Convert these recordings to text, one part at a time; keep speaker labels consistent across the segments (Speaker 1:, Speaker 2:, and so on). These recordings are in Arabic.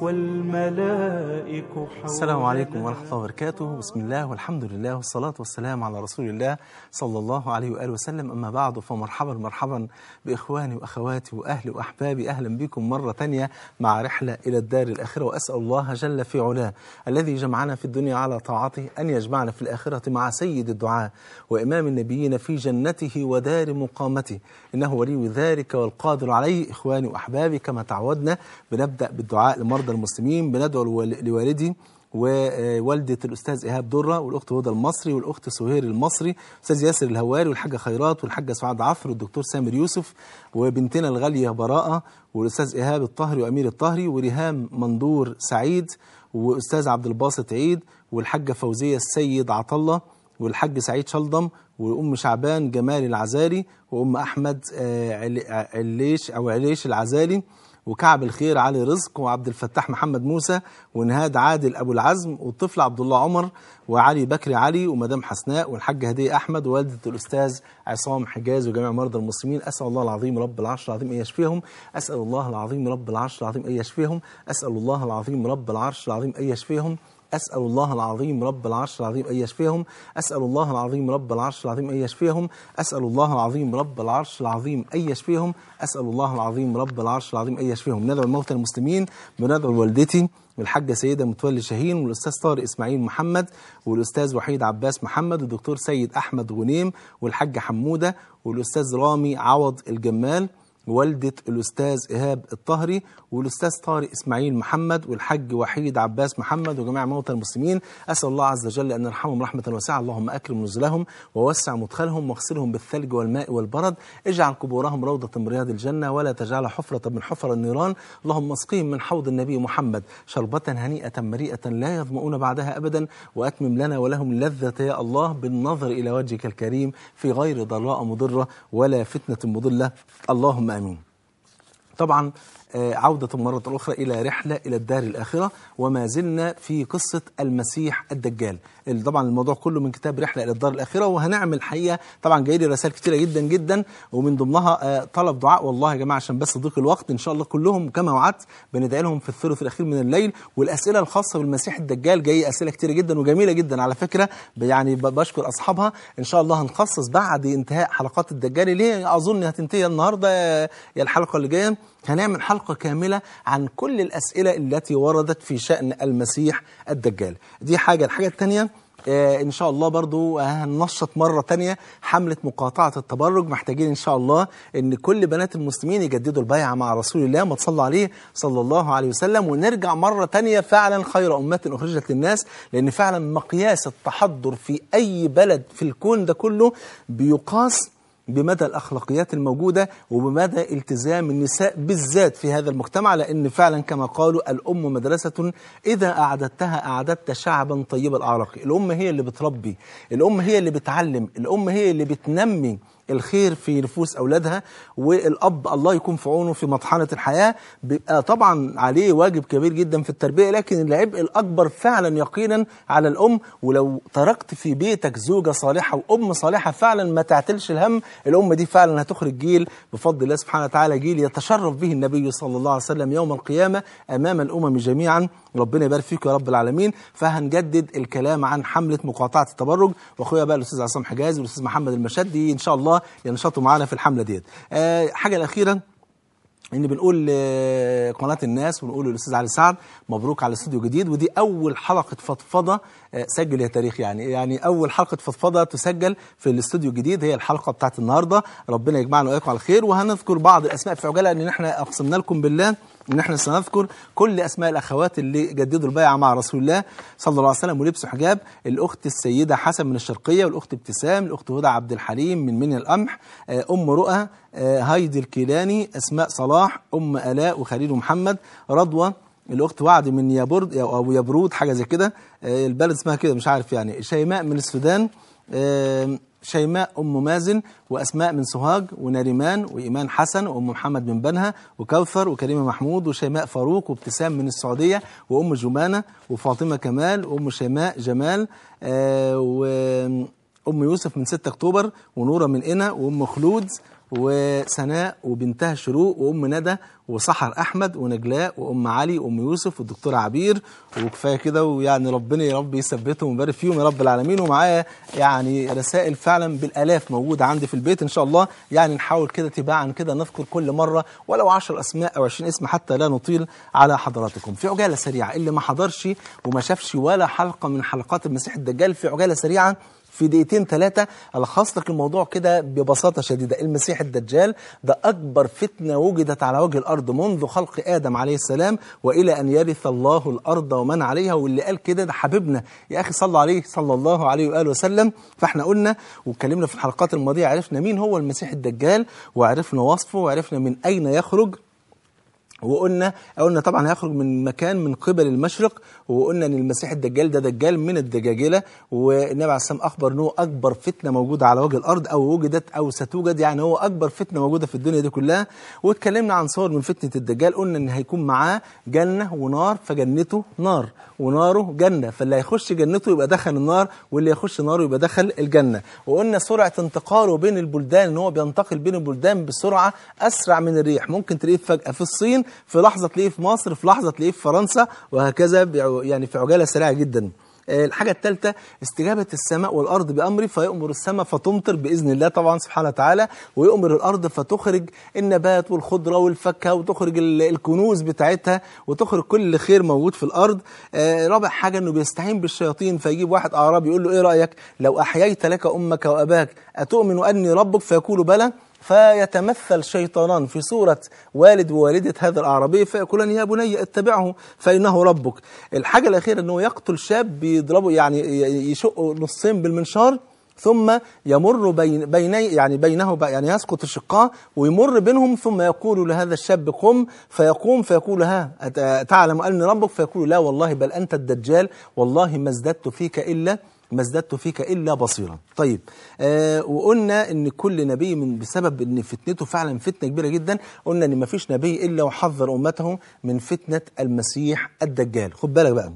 Speaker 1: والملائك حول السلام عليكم ورحمة الله وبركاته بسم الله والحمد لله والصلاة والسلام على رسول الله صلى الله عليه وآله وسلم أما بعد فمرحبا مرحبا بإخواني وأخواتي وأهلي وأحبابي أهلا بكم مرة ثانية مع رحلة إلى الدار الآخرة وأسأل الله جل في علاه الذي جمعنا في الدنيا على طاعته أن يجمعنا في الآخرة مع سيد الدعاء وإمام النبيين في جنته ودار مقامته إنه ولي ذلك والقادر عليه إخواني وأحبابي كما تعودنا بنبدأ بالدعاء لمرة مرضى المسلمين بندعو لوالدي ووالدة آه، الأستاذ إيهاب درة والأخت هدى المصري والأخت سهير المصري الأستاذ ياسر الهواري والحاجة خيرات والحاجة سعاد عفر والدكتور سامر يوسف وبنتنا الغالية براءة والأستاذ إيهاب الطهري وأمير الطهري وريهام مندور سعيد وأستاذ عبد الباسط عيد والحاجة فوزية السيد عطلة والحاج سعيد شلضم وأم شعبان جمال العزالي وأم أحمد آه، عليش أو عليش العزالي وكعب الخير علي رزق وعبد الفتاح محمد موسى ونهاد عادل أبو العزم والطفل عبد الله عمر وعلي بكري علي ومدام حسناء والحاجة هدية أحمد ووالدة الأستاذ عصام حجاز وجميع مرضى المسلمين أسأل الله العظيم رب العرش العظيم أن يشفيهم أسأل الله العظيم رب العرش العظيم أن يشفيهم أسأل الله العظيم رب العرش العظيم أن يشفيهم أسأل الله العظيم رب العرش العظيم أن يشفيهم أسأل الله العظيم رب العرش العظيم أن يشفيهم أسأل الله العظيم رب العرش العظيم أن يشفيهم أسأل الله العظيم رب العرش العظيم أن يشفيهم ندعو الموتى المسلمين بندعو والدتي والحاجة سيدة متولي شاهين والأستاذ طارق إسماعيل محمد والأستاذ وحيد عباس محمد والدكتور سيد أحمد غنيم والحاجة حمودة والأستاذ رامي عوض الجمال والدة الأستاذ إيهاب الطهري والاستاذ طارق اسماعيل محمد والحاج وحيد عباس محمد وجميع موتى المسلمين اسال الله عز وجل ان يرحمهم رحمه واسعه اللهم اكرم نزلهم ووسع مدخلهم واغسلهم بالثلج والماء والبرد اجعل قبورهم روضه من رياض الجنه ولا تجعل حفره من حفر النيران اللهم اسقهم من حوض النبي محمد شربه هنيئه مريئه لا يظمؤون بعدها ابدا واتمم لنا ولهم لذه يا الله بالنظر الى وجهك الكريم في غير ضراء مضره ولا فتنه مضله اللهم امين طبعا آه، عودة مرة أخرى إلى رحلة إلى الدار الآخرة وما زلنا في قصة المسيح الدجال طبعا الموضوع كله من كتاب رحلة إلى الدار الآخرة وهنعمل حقيقة طبعا جاي لي رسائل كتيرة جدا جدا ومن ضمنها آه، طلب دعاء والله يا جماعة عشان بس ضيق الوقت إن شاء الله كلهم كما وعدت بندعي لهم في الثلث الأخير من الليل والأسئلة الخاصة بالمسيح الدجال جاي أسئلة كتيرة جدا وجميلة جدا على فكرة يعني بشكر أصحابها إن شاء الله هنخصص بعد انتهاء حلقات الدجال اللي أظن هتنتهي النهاردة آه، يا الحلقة اللي جاية هنعمل حلقة كاملة عن كل الأسئلة التي وردت في شأن المسيح الدجال دي حاجة الحاجة الثانية آه ان شاء الله برضو هننشط مرة تانية حملة مقاطعة التبرج محتاجين ان شاء الله ان كل بنات المسلمين يجددوا البيعة مع رسول الله ما تصلوا عليه صلى الله عليه وسلم ونرجع مرة تانية فعلا خير أمة أخرجت للناس لأن فعلا مقياس التحضر في أي بلد في الكون ده كله بيقاس بمدى الأخلاقيات الموجودة وبمدى التزام النساء بالذات في هذا المجتمع لأن فعلا كما قالوا الأم مدرسة إذا أعددتها أعددت شعبا طيب الأعراق الأم هي اللي بتربي الأم هي اللي بتعلم الأم هي اللي بتنمي الخير في نفوس أولادها والأب الله يكون في عونه في مطحنة الحياة بيبقى طبعا عليه واجب كبير جدا في التربية لكن العبء الأكبر فعلا يقينا على الأم ولو تركت في بيتك زوجة صالحة وأم صالحة فعلا ما تعتلش الهم الأم دي فعلا هتخرج جيل بفضل الله سبحانه وتعالى جيل يتشرف به النبي صلى الله عليه وسلم يوم القيامة أمام الأمم جميعا ربنا يبارك فيك يا رب العالمين فهنجدد الكلام عن حملة مقاطعة التبرج وأخويا بقى الأستاذ عصام حجاز والأستاذ محمد المشدي إن شاء الله الله ينشطوا معانا في الحمله ديت آه، حاجه الأخيرة ان بنقول لقناه الناس ونقول للاستاذ علي سعد مبروك على استوديو جديد ودي اول حلقه فضفضه آه، سجل يا تاريخ يعني يعني اول حلقه فضفضه تسجل في الاستوديو الجديد هي الحلقه بتاعت النهارده ربنا يجمعنا واياكم على خير وهنذكر بعض الاسماء في عجاله لان احنا اقسمنا لكم بالله ان احنا سنذكر كل اسماء الاخوات اللي جددوا البيعه مع رسول الله صلى الله عليه وسلم ولبسوا حجاب الاخت السيده حسن من الشرقيه والاخت ابتسام الاخت هدى عبد الحليم من من القمح آه، ام رؤى آه، هايدي الكيلاني اسماء صلاح ام الاء وخليل محمد رضوى الاخت وعد من يابورد او يابرود حاجه زي كده آه، البلد اسمها كده مش عارف يعني شيماء من السودان شيماء أم مازن وأسماء من سوهاج ونريمان وإيمان حسن وأم محمد من بنها وكوثر وكريمة محمود وشيماء فاروق وابتسام من السعودية وأم جمانة وفاطمة كمال وأم شيماء جمال آه، وأم يوسف من 6 أكتوبر ونورة من إنا وأم خلود وسناء وبنتها شروق وام ندى وسحر احمد ونجلاء وام علي وام يوسف والدكتور عبير وكفايه كده ويعني ربنا يا رب يثبتهم ويبارك فيهم يا رب العالمين ومعايا يعني رسائل فعلا بالالاف موجوده عندي في البيت ان شاء الله يعني نحاول كده تباعا كده نذكر كل مره ولو 10 اسماء او 20 اسم حتى لا نطيل على حضراتكم في عجاله سريعه اللي ما حضرش وما شافش ولا حلقه من حلقات المسيح الدجال في عجاله سريعه في دقيقتين ثلاثة ألخص لك الموضوع كده ببساطة شديدة المسيح الدجال ده أكبر فتنة وجدت على وجه الأرض منذ خلق آدم عليه السلام وإلى أن يرث الله الأرض ومن عليها واللي قال كده ده حبيبنا يا أخي صلوا عليه صلى الله عليه وآله وسلم فإحنا قلنا واتكلمنا في الحلقات الماضية عرفنا مين هو المسيح الدجال وعرفنا وصفه وعرفنا من أين يخرج وقلنا قلنا طبعا هيخرج من مكان من قبل المشرق وقلنا ان المسيح الدجال ده دجال من الدجاجله والنبي عليه الصلاه اخبر انه اكبر فتنه موجوده على وجه الارض او وجدت او ستوجد يعني هو اكبر فتنه موجوده في الدنيا دي كلها واتكلمنا عن صور من فتنه الدجال قلنا ان هيكون معاه جنه ونار فجنته نار وناره جنه فاللي هيخش جنته يبقى دخل النار واللي يخش ناره يبقى دخل الجنه وقلنا سرعه انتقاله بين البلدان ان هو بينتقل بين البلدان بسرعه اسرع من الريح ممكن تلاقيه فجاه في الصين في لحظة تلاقيه في مصر في لحظة تلاقيه في فرنسا وهكذا يعني في عجالة سريعة جدا آه، الحاجة الثالثة استجابة السماء والأرض بأمري فيأمر السماء فتمطر بإذن الله طبعا سبحانه وتعالى ويأمر الأرض فتخرج النبات والخضرة والفاكهة وتخرج الكنوز بتاعتها وتخرج كل خير موجود في الأرض آه، رابع حاجة أنه بيستعين بالشياطين فيجيب واحد أعرابي يقول له إيه رأيك لو أحييت لك أمك وأباك أتؤمن أني ربك فيقول بلى فيتمثل شيطانان في صورة والد ووالدة هذا الأعرابي فيقولان يا بني اتبعه فإنه ربك الحاجة الأخيرة أنه يقتل شاب يضربه يعني يشقه نصين بالمنشار ثم يمر بين بين يعني بينه يعني يسقط الشقاء ويمر بينهم ثم يقول لهذا الشاب قم فيقوم فيقول ها تعلم ان ربك فيقول لا والله بل انت الدجال والله ما ازددت فيك الا ما ازددت فيك إلا بصيرا طيب آه وقلنا ان كل نبي من بسبب ان فتنته فعلا فتنة كبيرة جدا قلنا ان ما فيش نبي إلا وحذر أمته من فتنة المسيح الدجال خد بالك بقى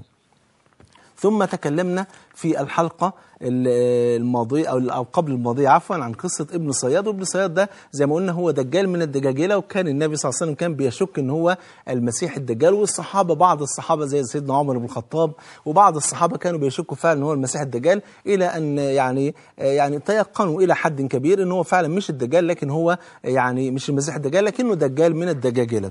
Speaker 1: ثم تكلمنا في الحلقة الماضية أو قبل الماضية عفوا عن قصة ابن صياد وابن صياد ده زي ما قلنا هو دجال من الدجاجلة وكان النبي صلى الله عليه وسلم كان بيشك إن هو المسيح الدجال والصحابة بعض الصحابة زي سيدنا عمر بن الخطاب وبعض الصحابة كانوا بيشكوا فعلا إن هو المسيح الدجال إلى أن يعني يعني تيقنوا إلى حد كبير إن هو فعلا مش الدجال لكن هو يعني مش المسيح الدجال لكنه دجال من الدجاجلة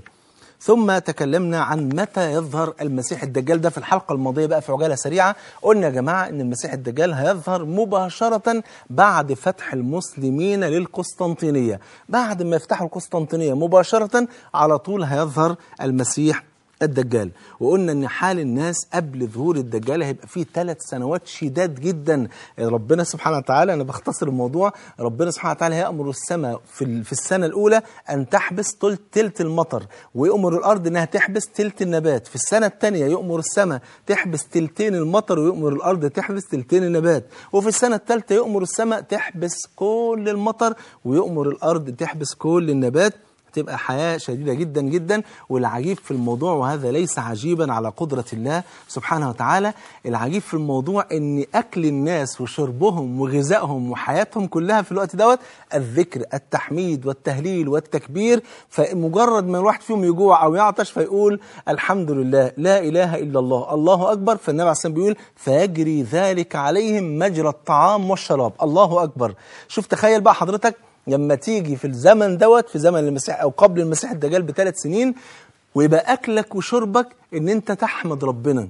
Speaker 1: ثم تكلمنا عن متى يظهر المسيح الدجال ده في الحلقة الماضية بقى في عجالة سريعة قلنا يا جماعة أن المسيح الدجال هيظهر مباشرة بعد فتح المسلمين للقسطنطينية بعد ما يفتحوا القسطنطينية مباشرة على طول هيظهر المسيح الدجال وقلنا ان حال الناس قبل ظهور الدجال هيبقى فيه ثلاث سنوات شداد جدا ربنا سبحانه وتعالى انا بختصر الموضوع ربنا سبحانه وتعالى هيامر السماء في في السنه الاولى ان تحبس ثلث المطر ويامر الارض انها تحبس ثلث النبات في السنه الثانيه يامر السماء تحبس ثلثين المطر ويامر الارض تحبس ثلثين النبات وفي السنه الثالثه يامر السماء تحبس كل المطر ويامر الارض تحبس كل النبات تبقى حياة شديدة جدا جدا والعجيب في الموضوع وهذا ليس عجيبا على قدرة الله سبحانه وتعالى العجيب في الموضوع ان اكل الناس وشربهم وغذائهم وحياتهم كلها في الوقت دوت الذكر التحميد والتهليل والتكبير فمجرد ما الواحد فيهم يجوع او يعطش فيقول الحمد لله لا اله الا الله الله اكبر فالنبي عليه الصلاه بيقول فيجري ذلك عليهم مجرى الطعام والشراب الله اكبر شوف تخيل بقى حضرتك لما تيجي في الزمن دوت في زمن المسيح او قبل المسيح الدجال بثلاث سنين ويبقى اكلك وشربك ان انت تحمد ربنا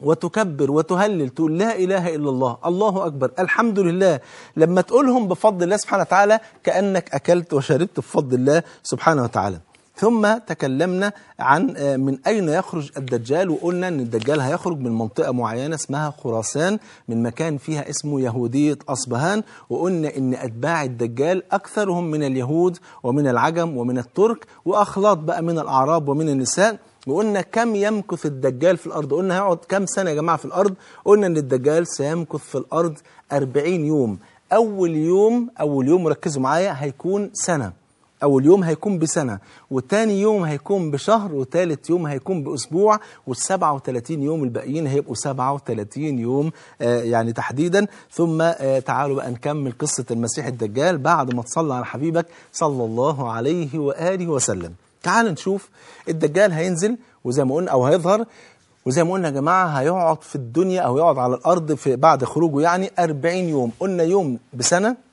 Speaker 1: وتكبر وتهلل تقول لا اله الا الله الله اكبر الحمد لله لما تقولهم بفضل الله سبحانه وتعالى كانك اكلت وشربت بفضل الله سبحانه وتعالى ثم تكلمنا عن آه، من أين يخرج الدجال وقلنا أن الدجال هيخرج من منطقة معينة اسمها خراسان من مكان فيها اسمه يهودية أصبهان وقلنا أن أتباع الدجال أكثرهم من اليهود ومن العجم ومن الترك وأخلاط بقى من الأعراب ومن النساء وقلنا كم يمكث الدجال في الأرض قلنا هيقعد كم سنة يا جماعة في الأرض قلنا أن الدجال سيمكث في الأرض 40 يوم أول يوم أول يوم ركزوا معايا هيكون سنة أول يوم هيكون بسنة والتاني يوم هيكون بشهر وتالت يوم هيكون بأسبوع والسبعة وتلاتين يوم الباقيين هيبقوا سبعة وتلاتين يوم آه، يعني تحديدا ثم آه، تعالوا بقى نكمل قصة المسيح الدجال بعد ما تصلى على حبيبك صلى الله عليه وآله وسلم تعال نشوف الدجال هينزل وزي ما قلنا أو هيظهر وزي ما قلنا يا جماعة هيقعد في الدنيا أو يقعد على الأرض في بعد خروجه يعني 40 يوم قلنا يوم بسنة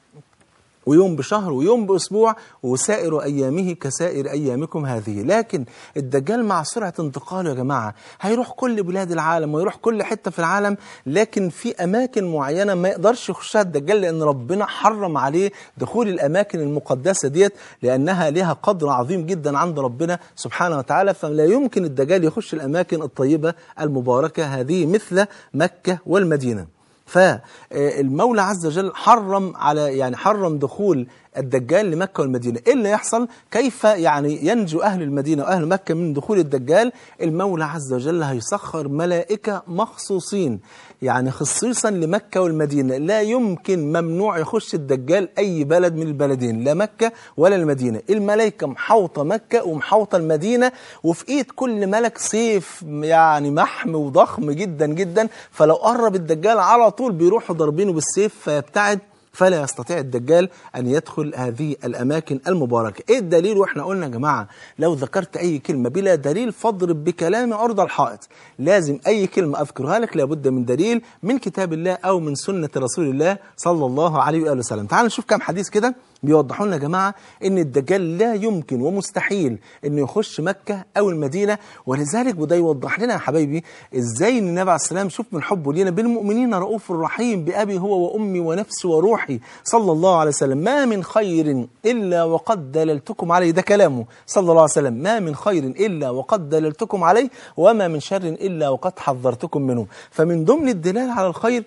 Speaker 1: ويوم بشهر ويوم بأسبوع وسائر أيامه كسائر أيامكم هذه لكن الدجال مع سرعة انتقاله يا جماعة هيروح كل بلاد العالم ويروح كل حتة في العالم لكن في أماكن معينة ما يقدرش يخشها الدجال لأن ربنا حرم عليه دخول الأماكن المقدسة ديت لأنها لها قدر عظيم جدا عند ربنا سبحانه وتعالى فلا يمكن الدجال يخش الأماكن الطيبة المباركة هذه مثل مكة والمدينة فالمولى عز وجل حرم على يعني حرم دخول الدجال لمكة والمدينة إيه اللي يحصل كيف يعني ينجو أهل المدينة وأهل مكة من دخول الدجال المولى عز وجل هيسخر ملائكة مخصوصين يعني خصيصا لمكة والمدينة لا يمكن ممنوع يخش الدجال أي بلد من البلدين لا مكة ولا المدينة الملائكة محوطة مكة ومحوطة المدينة وفي إيد كل ملك سيف يعني محم وضخم جدا جدا فلو قرب الدجال على طول بيروحوا ضاربينه بالسيف فيبتعد فلا يستطيع الدجال أن يدخل هذه الأماكن المباركة إيه الدليل وإحنا قلنا يا جماعة لو ذكرت أي كلمة بلا دليل فاضرب بكلام أرض الحائط لازم أي كلمة أذكرها لك لابد من دليل من كتاب الله أو من سنة رسول الله صلى الله عليه وآله وسلم تعال نشوف كم حديث كده بيوضحوا لنا يا جماعة أن الدجال لا يمكن ومستحيل أنه يخش مكة أو المدينة ولذلك وده يوضح لنا يا حبايبي إزاي أن النبي عليه السلام شوف من حبه لينا بالمؤمنين رؤوف رحيم بأبي هو وأمي ونفسي وروحي صلى الله عليه وسلم ما من خير إلا وقد دللتكم عليه ده كلامه صلى الله عليه وسلم ما من خير إلا وقد دللتكم عليه وما من شر إلا وقد حذرتكم منه فمن ضمن الدلال على الخير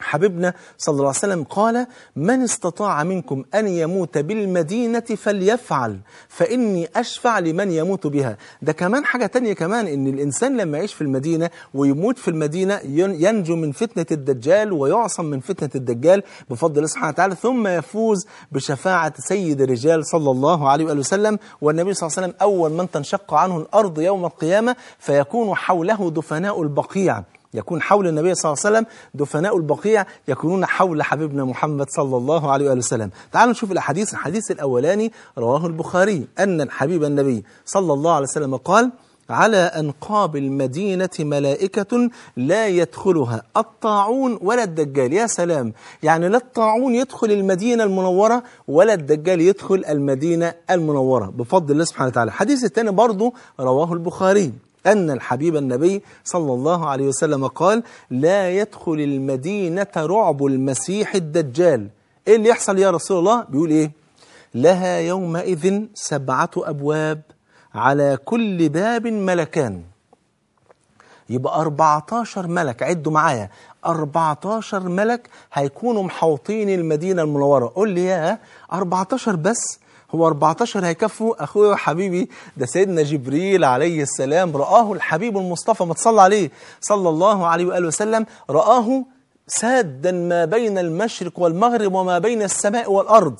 Speaker 1: حبيبنا صلى الله عليه وسلم قال من استطاع منكم أن يموت بالمدينة فليفعل فإني أشفع لمن يموت بها ده كمان حاجة تانية كمان إن الإنسان لما يعيش في المدينة ويموت في المدينة ينجو من فتنة الدجال ويعصم من فتنة الدجال بفضل الله سبحانه وتعالى ثم يفوز بشفاعة سيد الرجال صلى الله عليه وآله وسلم والنبي صلى الله عليه وسلم أول من تنشق عنه الأرض يوم القيامة فيكون حوله دفناء البقيع يكون حول النبي صلى الله عليه وسلم دفناء البقيع يكونون حول حبيبنا محمد صلى الله عليه وآله وسلم تعالوا نشوف الأحاديث الحديث الأولاني رواه البخاري أن الحبيب النبي صلى الله عليه وسلم قال على أنقاب المدينة ملائكة لا يدخلها الطاعون ولا الدجال يا سلام يعني لا الطاعون يدخل المدينة المنورة ولا الدجال يدخل المدينة المنورة بفضل الله سبحانه وتعالى الحديث الثاني برضه رواه البخاري أن الحبيب النبي صلى الله عليه وسلم قال لا يدخل المدينة رعب المسيح الدجال إيه اللي يحصل يا رسول الله بيقول إيه لها يومئذ سبعة أبواب على كل باب ملكان يبقى 14 ملك عدوا معايا 14 ملك هيكونوا محوطين المدينة المنورة قول لي يا 14 بس هو 14 هيكفوا اخويا وحبيبي ده سيدنا جبريل عليه السلام رآه الحبيب المصطفى ما تصلى عليه صلى الله عليه وآله وسلم رآه سادا ما بين المشرق والمغرب وما بين السماء والأرض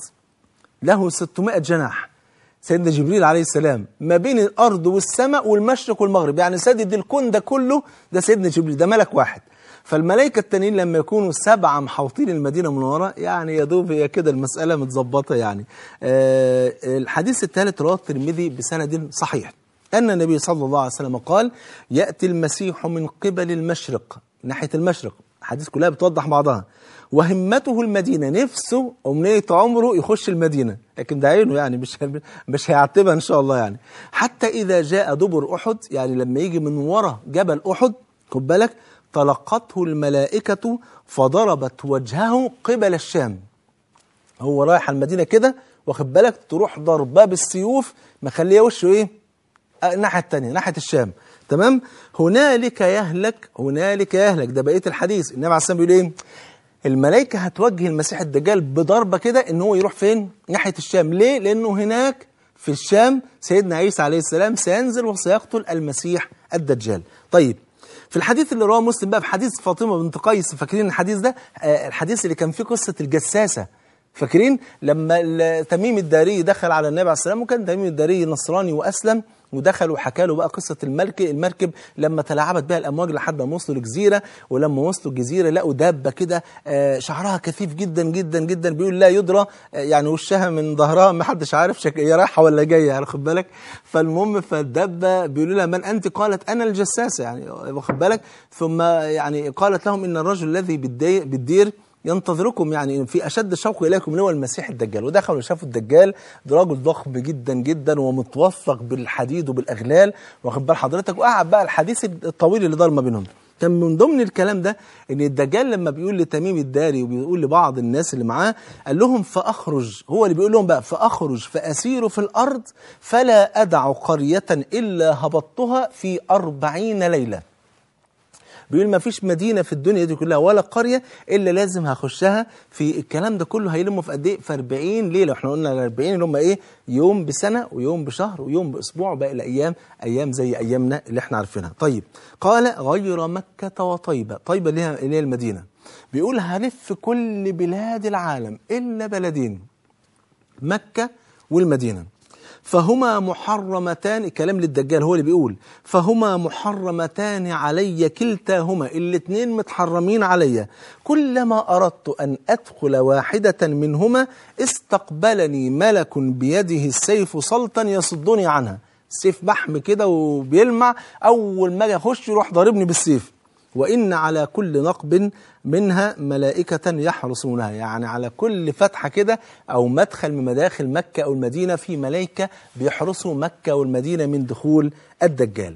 Speaker 1: له 600 جناح سيدنا جبريل عليه السلام ما بين الأرض والسماء والمشرق والمغرب يعني سادد الكون ده كله ده سيدنا جبريل ده ملك واحد فالملائكة التانيين لما يكونوا سبعة محوطين المدينة المنورة يعني يا دوب هي كده المسألة متظبطة يعني آه الحديث الثالث رواه الترمذي بسند صحيح أن النبي صلى الله عليه وسلم قال يأتي المسيح من قبل المشرق ناحية المشرق الحديث كلها بتوضح بعضها وهمته المدينة نفسه أمنية عمره يخش المدينة لكن ده عينه يعني مش مش هيعتبها إن شاء الله يعني حتى إذا جاء دبر أحد يعني لما يجي من ورا جبل أحد خد بالك تلقته الملائكة فضربت وجهه قبل الشام هو رايح على المدينة كده واخد بالك تروح ضربة بالسيوف مخليه وشه ايه آه، الناحية التانية ناحية الشام تمام هنالك يهلك هنالك يهلك ده بقية الحديث النبي عليه الصلاة بيقول ايه الملائكة هتوجه المسيح الدجال بضربة كده ان هو يروح فين ناحية الشام ليه لانه هناك في الشام سيدنا عيسى عليه السلام سينزل وسيقتل المسيح الدجال طيب في الحديث اللي رواه مسلم بقى في حديث فاطمه بنت قيس فاكرين الحديث ده آه، الحديث اللي كان فيه قصه الجساسه فاكرين لما تميم الداري دخل على النبي عليه السلام وكان تميم الداري نصراني واسلم ودخلوا حكى له بقى قصه الملك المركب لما تلاعبت بها الامواج لحد ما وصلوا لجزيره ولما وصلوا الجزيره لقوا دابه كده آه، شعرها كثيف جدا جدا جدا بيقول لا يدرى آه، يعني وشها من ظهرها ما حدش عارف شك هي رايحه ولا جايه واخد يعني بالك فالمهم فالدابه بيقولوا لها من انت قالت انا الجساسه يعني واخد بالك ثم يعني قالت لهم ان الرجل الذي بالدير ينتظركم يعني في اشد الشوق اليكم اللي هو المسيح الدجال ودخلوا شافوا الدجال ده راجل ضخم جدا جدا ومتوثق بالحديد وبالاغلال واخد بال حضرتك وقعد بقى الحديث الطويل اللي دار ما بينهم كان من ضمن الكلام ده ان الدجال لما بيقول لتميم الداري وبيقول لبعض الناس اللي معاه قال لهم فاخرج هو اللي بيقول لهم بقى فاخرج فاسير في الارض فلا ادع قريه الا هبطتها في أربعين ليله بيقول ما فيش مدينه في الدنيا دي كلها ولا قريه الا لازم هخشها في الكلام ده كله هيلموا في قد ايه في 40 ليله احنا قلنا ال 40 اللي هم ايه يوم بسنه ويوم بشهر ويوم باسبوع وباقي الايام ايام زي ايامنا اللي احنا عارفينها طيب قال غير مكه وطيبه طيبه اللي هي المدينه بيقول هلف كل بلاد العالم الا بلدين مكه والمدينه فهما محرمتان كلام للدجال هو اللي بيقول فهما محرمتان علي كلتاهما الاثنين متحرمين علي كلما أردت أن أدخل واحدة منهما استقبلني ملك بيده السيف سلطا يصدني عنها سيف بحم كده وبيلمع أول ما أجي أخش يروح ضاربني بالسيف وإن على كل نقب منها ملائكة يحرسونها يعني على كل فتحة كده أو مدخل من مداخل مكة أو المدينة في ملائكة بيحرسوا مكة والمدينة من دخول الدجال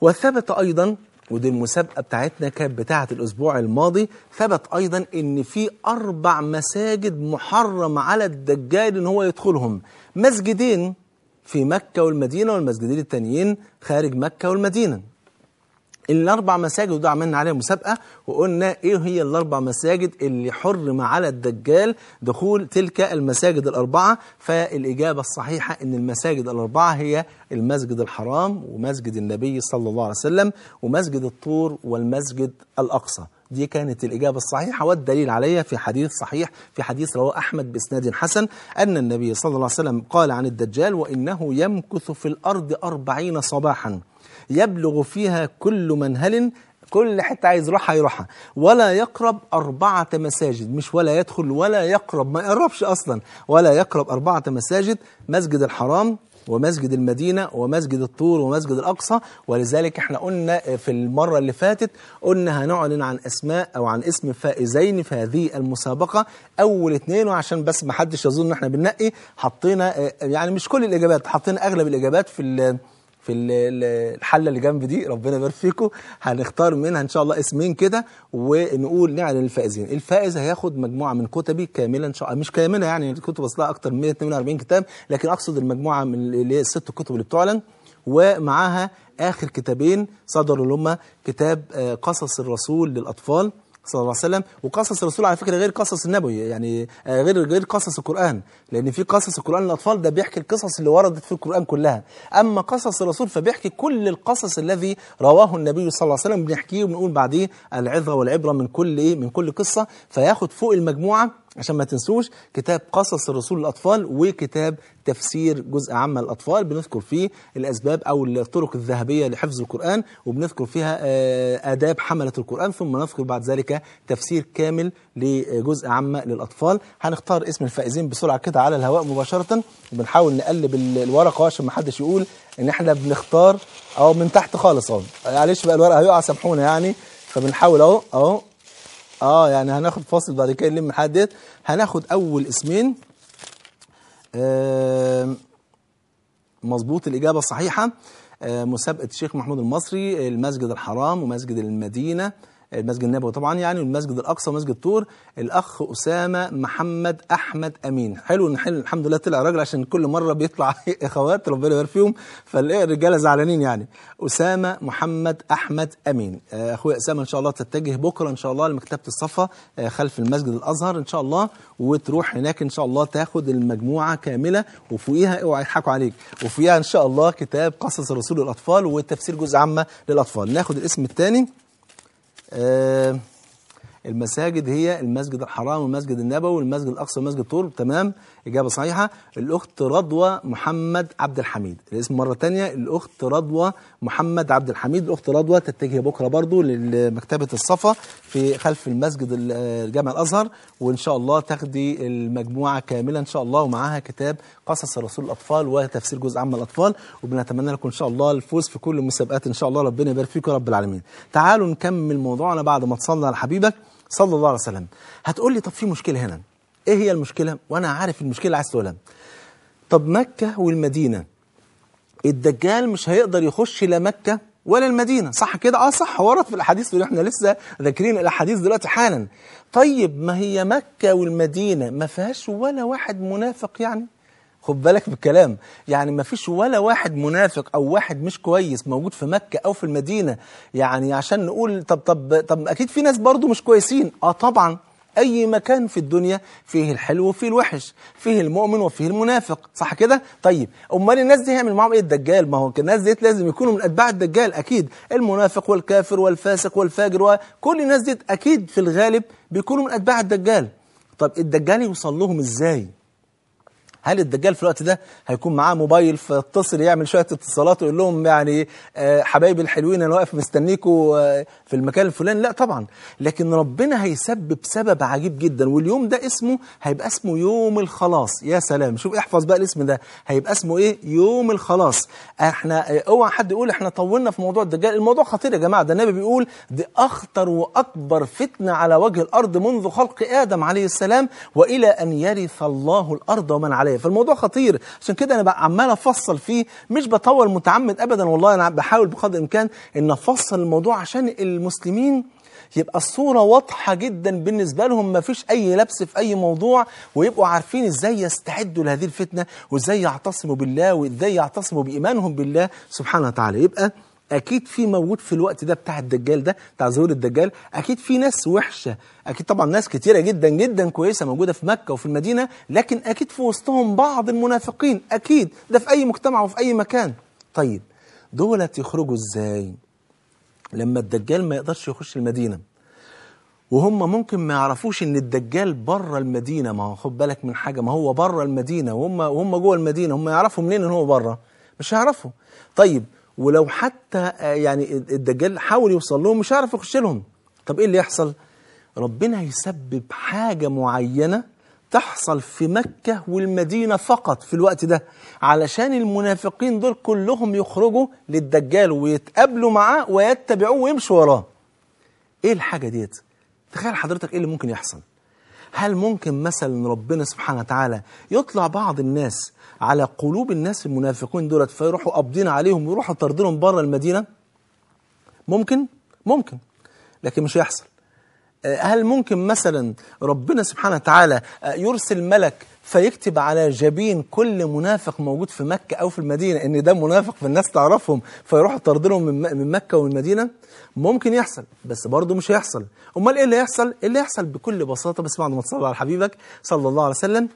Speaker 1: وثبت أيضا ودي المسابقة بتاعتنا كانت بتاعة الأسبوع الماضي ثبت أيضا إن في أربع مساجد محرم على الدجال إن هو يدخلهم مسجدين في مكة والمدينة والمسجدين التانيين خارج مكة والمدينة الاربع مساجد وده عملنا عليها مسابقه وقلنا ايه هي الاربع مساجد اللي حرم على الدجال دخول تلك المساجد الاربعه فالاجابه الصحيحه ان المساجد الاربعه هي المسجد الحرام ومسجد النبي صلى الله عليه وسلم ومسجد الطور والمسجد الاقصى دي كانت الإجابة الصحيحة والدليل عليها في حديث صحيح في حديث رواه أحمد بإسناد حسن أن النبي صلى الله عليه وسلم قال عن الدجال وإنه يمكث في الأرض أربعين صباحاً يبلغ فيها كل منهل كل حتة عايز يروحها يروحها ولا يقرب أربعة مساجد مش ولا يدخل ولا يقرب ما يقربش أصلا ولا يقرب أربعة مساجد مسجد الحرام ومسجد المدينة ومسجد الطور ومسجد الأقصى ولذلك احنا قلنا في المرة اللي فاتت قلنا هنعلن عن أسماء أو عن اسم فائزين في هذه المسابقة أول اثنين وعشان بس ما حدش يظن احنا بننقي حطينا يعني مش كل الإجابات حطينا أغلب الإجابات في في الحله اللي جنب دي ربنا يبارك فيكم هنختار منها ان شاء الله اسمين كده ونقول نعلن الفائزين الفائز هياخد مجموعه من كتبي كامله ان شاء الله مش كامله يعني الكتب اصلها اكتر من 142 كتاب لكن اقصد المجموعه من اللي هي الست كتب اللي بتعلن ومعاها اخر كتابين صدروا اللي هما كتاب آه، قصص الرسول للاطفال صلى الله عليه وسلم وقصص الرسول على فكره غير قصص النبوي يعني آه، غير غير قصص القران لان في قصص القران للاطفال ده بيحكي القصص اللي وردت في القران كلها اما قصص الرسول فبيحكي كل القصص الذي رواه النبي صلى الله عليه وسلم بنحكيه وبنقول بعديه العظه والعبره من كل ايه من كل قصه فياخد فوق المجموعه عشان ما تنسوش كتاب قصص الرسول للأطفال وكتاب تفسير جزء عام الأطفال بنذكر فيه الأسباب أو الطرق الذهبية لحفظ القرآن وبنذكر فيها آه، آداب حملة القرآن ثم نذكر بعد ذلك تفسير كامل لجزء عام للأطفال هنختار اسم الفائزين بسرعة كده على الهواء مباشرة وبنحاول نقلب الورقة عشان ما حدش يقول إن إحنا بنختار أو من تحت خالص أهو معلش بقى الورقة هيقع سامحونا يعني فبنحاول أهو أهو اه يعني هناخد فاصل بعد كده نلم الحاجات ديت هناخد اول اسمين مظبوط الاجابه الصحيحه مسابقه الشيخ محمود المصري المسجد الحرام ومسجد المدينه المسجد النبوي طبعا يعني والمسجد الاقصى ومسجد طور الاخ اسامه محمد احمد امين حلو ان حلو الحمد لله طلع راجل عشان كل مره بيطلع اخوات ربنا يبارك فيهم فالرجاله زعلانين يعني اسامه محمد احمد امين آه، اخويا اسامه ان شاء الله تتجه بكره ان شاء الله لمكتبه الصفا آه، خلف المسجد الازهر ان شاء الله وتروح هناك ان شاء الله تاخد المجموعه كامله وفوقيها اوعى يضحكوا عليك وفيها ان شاء الله كتاب قصص الرسول للاطفال وتفسير جزء عامه للاطفال ناخد الاسم الثاني آه، المساجد هي المسجد الحرام والمسجد النبوي والمسجد الأقصى والمسجد طول تمام إجابة صحيحة الأخت رضوى محمد عبد الحميد الاسم مرة تانية الأخت رضوى محمد عبد الحميد الأخت رضوى تتجه بكرة برضو لمكتبة الصفا في خلف المسجد الجامع الأزهر وإن شاء الله تاخدي المجموعة كاملة إن شاء الله ومعاها كتاب قصص الرسول الأطفال وتفسير جزء عام الأطفال وبنتمنى لكم إن شاء الله الفوز في كل المسابقات إن شاء الله ربنا يبارك فيكم رب العالمين تعالوا نكمل موضوعنا بعد ما تصلى على حبيبك صلى الله عليه وسلم هتقول لي طب في مشكلة هنا ايه هي المشكله وانا عارف المشكله اللي عايز تقولها طب مكه والمدينه الدجال مش هيقدر يخش لا مكه ولا المدينه صح كده اه صح ورد في الاحاديث اللي احنا لسه ذاكرين الاحاديث دلوقتي حالا طيب ما هي مكه والمدينه ما فيهاش ولا واحد منافق يعني خد بالك بالكلام يعني ما فيش ولا واحد منافق او واحد مش كويس موجود في مكه او في المدينه يعني عشان نقول طب طب طب اكيد في ناس برضو مش كويسين اه طبعا أي مكان في الدنيا فيه الحلو وفيه الوحش فيه المؤمن وفيه المنافق صح كده طيب أمال الناس دي هيعمل معاهم إيه الدجال ما هو الناس دي لازم يكونوا من أتباع الدجال أكيد المنافق والكافر والفاسق والفاجر وكل الناس دي أكيد في الغالب بيكونوا من أتباع الدجال طب الدجال يوصل لهم إزاي هل الدجال في الوقت ده هيكون معاه موبايل فيتصل يعمل شويه اتصالات ويقول لهم يعني آه، حبايبي الحلوين انا واقف مستنيكم آه، في المكان الفلاني لا طبعا لكن ربنا هيسبب سبب عجيب جدا واليوم ده اسمه هيبقى اسمه يوم الخلاص يا سلام شوف احفظ بقى الاسم ده هيبقى اسمه ايه يوم الخلاص احنا آه، اوعى حد يقول احنا طولنا في موضوع الدجال الموضوع خطير يا جماعه ده النبي بيقول دي اخطر واكبر فتنه على وجه الارض منذ خلق ادم عليه السلام والى ان يرث الله الارض ومن عليها شويه فالموضوع خطير عشان كده انا بقى عمال افصل فيه مش بطول متعمد ابدا والله انا بحاول بقدر الامكان ان افصل الموضوع عشان المسلمين يبقى الصوره واضحه جدا بالنسبه لهم ما فيش اي لبس في اي موضوع ويبقوا عارفين ازاي يستعدوا لهذه الفتنه وازاي يعتصموا بالله وازاي يعتصموا بايمانهم بالله سبحانه وتعالى يبقى اكيد في موجود في الوقت ده بتاع الدجال ده بتاع ظهور الدجال اكيد في ناس وحشه اكيد طبعا ناس كتيره جدا جدا كويسه موجوده في مكه وفي المدينه لكن اكيد في وسطهم بعض المنافقين اكيد ده في اي مجتمع وفي اي مكان طيب دولت يخرجوا ازاي لما الدجال ما يقدرش يخش المدينه وهم ممكن ما يعرفوش ان الدجال بره المدينه ما هو خد بالك من حاجه ما هو بره المدينه وهم وهم جوه المدينه هم يعرفوا منين ان هو بره مش هيعرفوا طيب ولو حتى آه، يعني الدجال حاول يوصل لهم مش هيعرف يخش لهم طب ايه اللي يحصل ربنا يسبب حاجة معينة تحصل في مكة والمدينة فقط في الوقت ده علشان المنافقين دول كلهم يخرجوا للدجال ويتقابلوا معاه ويتبعوه ويمشوا وراه ايه الحاجة ديت تخيل حضرتك ايه اللي ممكن يحصل هل ممكن مثلا ربنا سبحانه وتعالى يطلع بعض الناس على قلوب الناس المنافقين دولت فيروحوا قابضين عليهم ويروحوا طاردينهم بره المدينه ممكن ممكن لكن مش هيحصل آه، هل ممكن مثلا ربنا سبحانه وتعالى آه، يرسل ملك فيكتب على جبين كل منافق موجود في مكة أو في المدينة إن ده منافق فالناس تعرفهم فيروحوا طردهم من مكة ومن المدينة ممكن يحصل بس برضه مش هيحصل أمال إيه اللي يحصل؟ إيه اللي يحصل بكل بساطة بس بعد ما تصلي على حبيبك صلى الله عليه وسلم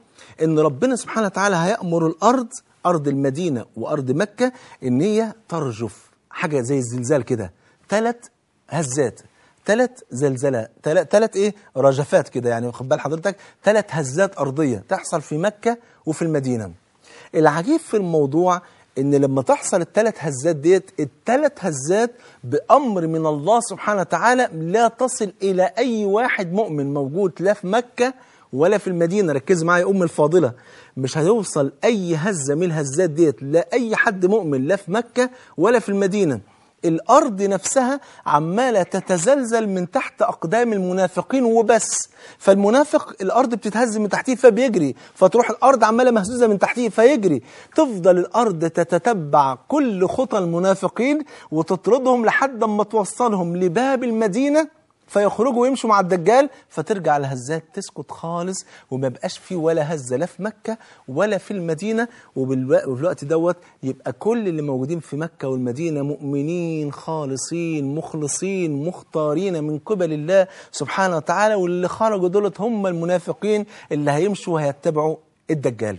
Speaker 1: إن ربنا سبحانه وتعالى هيأمر الأرض أرض المدينة وأرض مكة إن هي ترجف حاجة زي الزلزال كده ثلاث هزات ثلاث زلزلات ثلاث ايه رجفات كده يعني واخد بال حضرتك ثلاث هزات أرضية تحصل في مكة وفي المدينة العجيب في الموضوع ان لما تحصل الثلاث هزات ديت الثلاث هزات بامر من الله سبحانه وتعالى لا تصل الى اي واحد مؤمن موجود لا في مكه ولا في المدينه ركز معايا يا ام الفاضله مش هيوصل اي هزه من الهزات ديت لاي حد مؤمن لا في مكه ولا في المدينه الأرض نفسها عمالة تتزلزل من تحت أقدام المنافقين وبس فالمنافق الأرض بتتهز من تحتيه فبيجري فتروح الأرض عمالة مهزوزة من تحتيه فيجري تفضل الأرض تتتبع كل خطى المنافقين وتطردهم لحد ما توصلهم لباب المدينة فيخرجوا ويمشوا مع الدجال فترجع الهزات تسكت خالص وما بقاش فيه ولا هزه لا في مكه ولا في المدينه وبالوقت دوت يبقى كل اللي موجودين في مكه والمدينه مؤمنين خالصين مخلصين مختارين من قبل الله سبحانه وتعالى واللي خرجوا دولت هم المنافقين اللي هيمشوا وهيتبعوا الدجال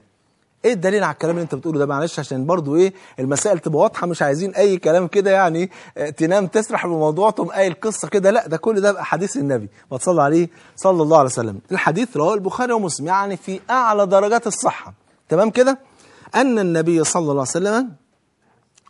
Speaker 1: ايه الدليل على الكلام اللي انت بتقوله ده معلش عشان برضو ايه المسائل تبقى واضحه مش عايزين اي كلام كده يعني آه، تنام تسرح بموضوع تقوم قايل قصه كده لا ده كل ده حديث النبي ما تصلى عليه صلى الله عليه وسلم الحديث رواه البخاري ومسلم يعني في اعلى درجات الصحه تمام كده ان النبي صلى الله عليه وسلم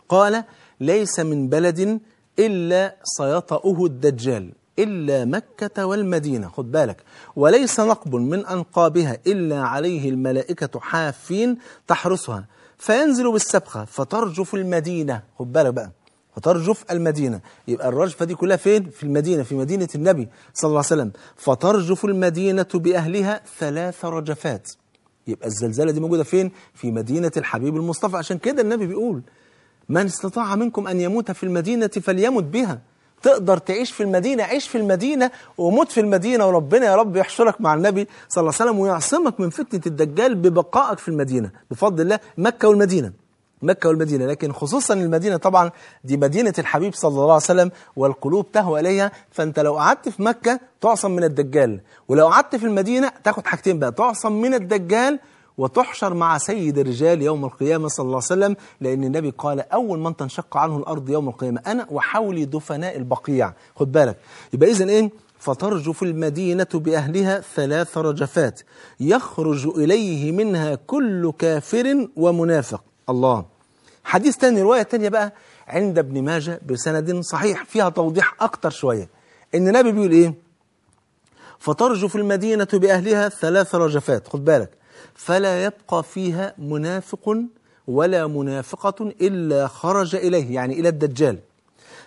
Speaker 1: قال ليس من بلد الا سيطأه الدجال إلا مكة والمدينة خد بالك وليس نقب من أنقابها إلا عليه الملائكة حافين تحرسها فينزل بالسبخة فترجف المدينة خد بالك بقى فترجف المدينة يبقى الرجفة دي كلها فين؟ في المدينة في مدينة النبي صلى الله عليه وسلم فترجف المدينة بأهلها ثلاث رجفات يبقى الزلزلة دي موجودة فين؟ في مدينة الحبيب المصطفى عشان كده النبي بيقول من استطاع منكم أن يموت في المدينة فليمت بها تقدر تعيش في المدينة عيش في المدينة وموت في المدينة وربنا يا رب يحشرك مع النبي صلى الله عليه وسلم ويعصمك من فتنة الدجال ببقائك في المدينة بفضل الله مكة والمدينة مكة والمدينة لكن خصوصا المدينة طبعا دي مدينة الحبيب صلى الله عليه وسلم والقلوب تهوى إليها فأنت لو قعدت في مكة تعصم من الدجال ولو قعدت في المدينة تاخد حاجتين بقى تعصم من الدجال وتحشر مع سيد الرجال يوم القيامة صلى الله عليه وسلم لأن النبي قال أول من تنشق عنه الأرض يوم القيامة أنا وحولي دفناء البقيع خد بالك يبقى إذن إيه فترجف المدينة بأهلها ثلاث رجفات يخرج إليه منها كل كافر ومنافق الله حديث تاني رواية تانية بقى عند ابن ماجة بسند صحيح فيها توضيح أكتر شوية إن النبي بيقول إيه فترجف المدينة بأهلها ثلاث رجفات خد بالك فلا يبقى فيها منافق ولا منافقة إلا خرج إليه يعني إلى الدجال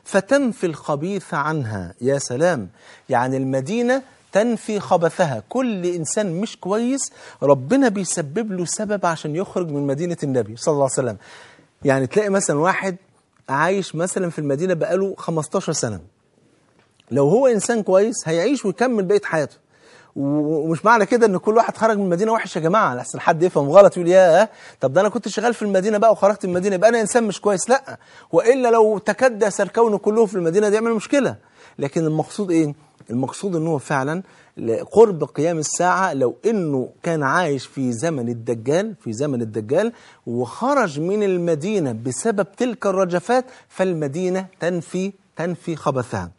Speaker 1: فتنفي الخبيث عنها يا سلام يعني المدينة تنفي خبثها كل إنسان مش كويس ربنا بيسبب له سبب عشان يخرج من مدينة النبي صلى الله عليه وسلم يعني تلاقي مثلا واحد عايش مثلا في المدينة بقاله 15 سنة لو هو إنسان كويس هيعيش ويكمل بقية حياته ومش معنى كده ان كل واحد خرج من المدينه وحش يا جماعه لحسن حد يفهم غلط يقول ياه طب ده انا كنت شغال في المدينه بقى وخرجت من المدينه يبقى انا انسان مش كويس لا والا لو تكدس الكون كله في المدينه دي يعمل مشكله لكن المقصود ايه المقصود ان هو فعلا قرب قيام الساعة لو انه كان عايش في زمن الدجال في زمن الدجال وخرج من المدينة بسبب تلك الرجفات فالمدينة تنفي تنفي خبثها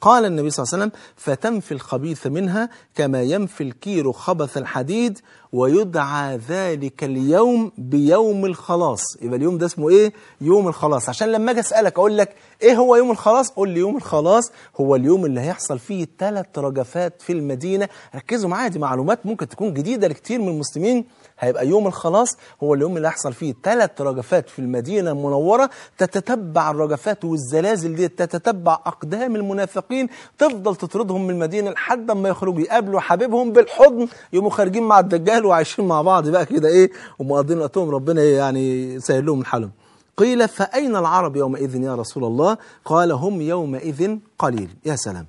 Speaker 1: قال النبي صلى الله عليه وسلم فتنفي الخبيث منها كما ينفي الكير خبث الحديد ويدعى ذلك اليوم بيوم الخلاص يبقى اليوم ده اسمه ايه يوم الخلاص عشان لما اجي اسالك اقول لك ايه هو يوم الخلاص قول لي يوم الخلاص هو اليوم اللي هيحصل فيه ثلاث رجفات في المدينه ركزوا معايا دي معلومات ممكن تكون جديده لكتير من المسلمين هيبقى يوم الخلاص هو اليوم اللي هيحصل فيه ثلاث رجفات في المدينه المنوره تتتبع الرجفات والزلازل دي تتتبع اقدام المنافقين تفضل تطردهم من المدينه لحد ما يخرجوا يقابلوا حبيبهم بالحضن يقوموا خارجين مع الدجال وعايشين مع بعض بقى كده ايه ومقضين وقتهم ربنا يعني سهل لهم الحلم قيل فأين العرب يومئذ يا رسول الله قال هم يومئذ قليل يا سلام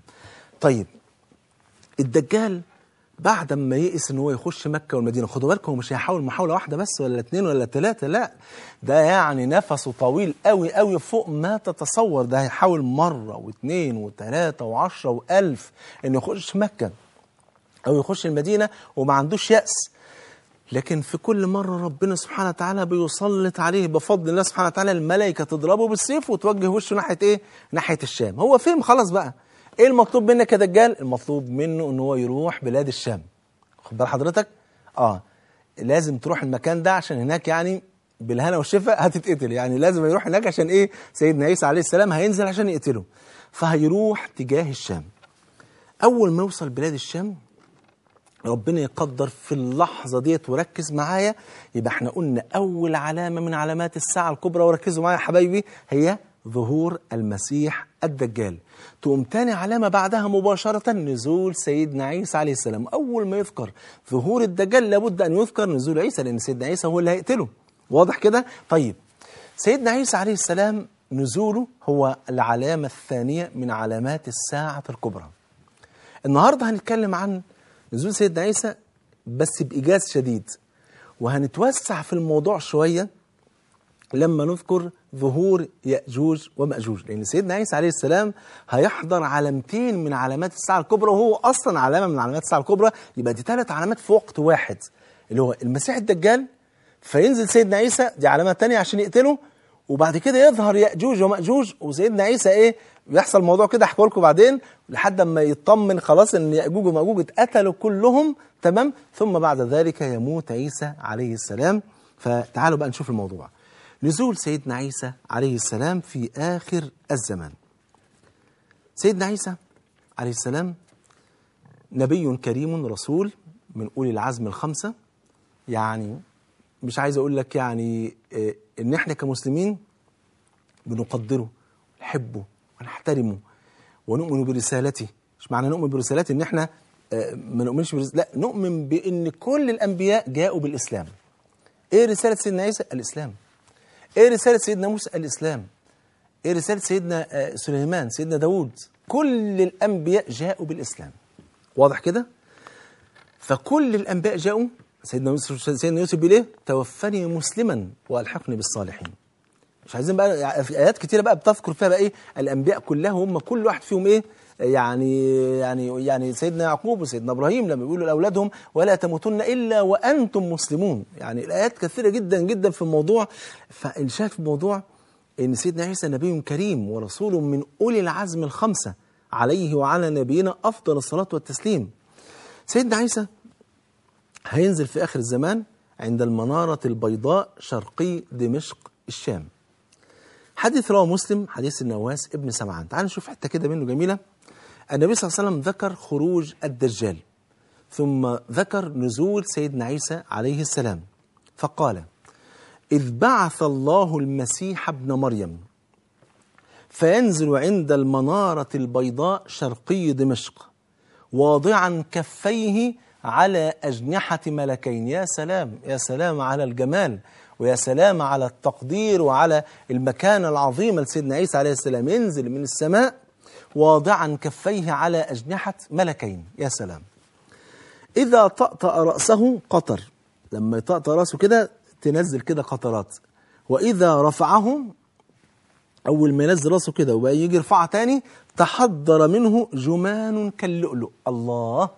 Speaker 1: طيب الدجال بعد ما يئس ان هو يخش مكه والمدينه خدوا بالكم مش هيحاول محاوله واحده بس ولا اتنين ولا تلاته لا ده يعني نفسه طويل قوي قوي فوق ما تتصور ده هيحاول مره واثنين وتلاته وعشره والف انه يخش مكه او يخش المدينه وما عندوش ياس لكن في كل مرة ربنا سبحانه وتعالى بيسلط عليه بفضل الله سبحانه وتعالى الملائكة تضربه بالسيف وتوجه وشه ناحية إيه؟ ناحية الشام، هو فهم خلاص بقى، ايه المطلوب منك يا دجال المطلوب منه ان هو يروح بلاد الشام خد بال حضرتك اه لازم تروح المكان ده عشان هناك يعني بالهنا والشفاء هتتقتل يعني لازم يروح هناك عشان ايه سيدنا عيسى عليه السلام هينزل عشان يقتله فهيروح تجاه الشام اول ما يوصل بلاد الشام ربنا يقدر في اللحظه ديت وركز معايا يبقى احنا قلنا اول علامه من علامات الساعه الكبرى وركزوا معايا يا حبايبي هي ظهور المسيح الدجال تقوم تاني علامة بعدها مباشرة نزول سيدنا عيسى عليه السلام أول ما يذكر ظهور الدجال لابد أن يذكر نزول عيسى لأن سيدنا عيسى هو اللي هيقتله واضح كده؟ طيب سيدنا عيسى عليه السلام نزوله هو العلامة الثانية من علامات الساعة الكبرى النهاردة هنتكلم عن نزول سيدنا عيسى بس بإيجاز شديد وهنتوسع في الموضوع شوية لما نذكر ظهور يأجوج ومأجوج لأن سيدنا عيسى عليه السلام هيحضر علامتين من علامات الساعة الكبرى وهو أصلا علامة من علامات الساعة الكبرى يبقى دي ثلاث علامات في وقت واحد اللي هو المسيح الدجال فينزل سيدنا عيسى دي علامة تانية عشان يقتله وبعد كده يظهر يأجوج ومأجوج وسيدنا عيسى إيه بيحصل موضوع كده احكوا لكم بعدين لحد ما يطمن خلاص ان يأجوج ومأجوج اتقتلوا كلهم تمام ثم بعد ذلك يموت عيسى عليه السلام فتعالوا بقى نشوف الموضوع نزول سيدنا عيسى عليه السلام في آخر الزمان سيدنا عيسى عليه السلام نبي كريم رسول من أولي العزم الخمسة يعني مش عايز أقول لك يعني آه، إن إحنا كمسلمين بنقدره ونحبه ونحترمه ونؤمن برسالته مش معنى نؤمن برسالته إن إحنا آه، ما نؤمنش برسالته لا نؤمن بإن كل الأنبياء جاءوا بالإسلام إيه رسالة سيدنا عيسى؟ الإسلام ايه رسالة سيدنا موسى الإسلام ايه رسالة سيدنا آه، سليمان سيدنا داود كل الأنبياء جاءوا بالإسلام واضح كده فكل الأنبياء جاءوا سيدنا يوسف سيدنا يوسف بيقول ايه توفني مسلما والحقني بالصالحين مش عايزين بقى يعني في ايات كتيره بقى بتذكر فيها بقى ايه الانبياء كلها هم كل واحد فيهم ايه يعني يعني يعني سيدنا يعقوب وسيدنا ابراهيم لما بيقولوا لاولادهم ولا تموتن الا وانتم مسلمون يعني الايات كثيره جدا جدا في الموضوع فان شاف الموضوع ان سيدنا عيسى نبي كريم ورسول من اولي العزم الخمسه عليه وعلى نبينا افضل الصلاه والتسليم سيدنا عيسى هينزل في اخر الزمان عند المناره البيضاء شرقي دمشق الشام حديث رواه مسلم حديث النواس ابن سمعان تعال نشوف حته كده منه جميله النبي صلى الله عليه وسلم ذكر خروج الدجال ثم ذكر نزول سيدنا عيسى عليه السلام فقال إذ بعث الله المسيح ابن مريم فينزل عند المنارة البيضاء شرقي دمشق واضعا كفيه على أجنحة ملكين يا سلام يا سلام على الجمال ويا سلام على التقدير وعلى المكانة العظيمة لسيدنا عيسى عليه السلام ينزل من السماء واضعا كفيه على أجنحة ملكين يا سلام إذا طأطأ رأسه قطر لما يطأطأ رأسه كده تنزل كده قطرات وإذا رفعه أول ما ينزل رأسه كده وبقى يجي يرفعه تاني تحضر منه جمان كاللؤلؤ الله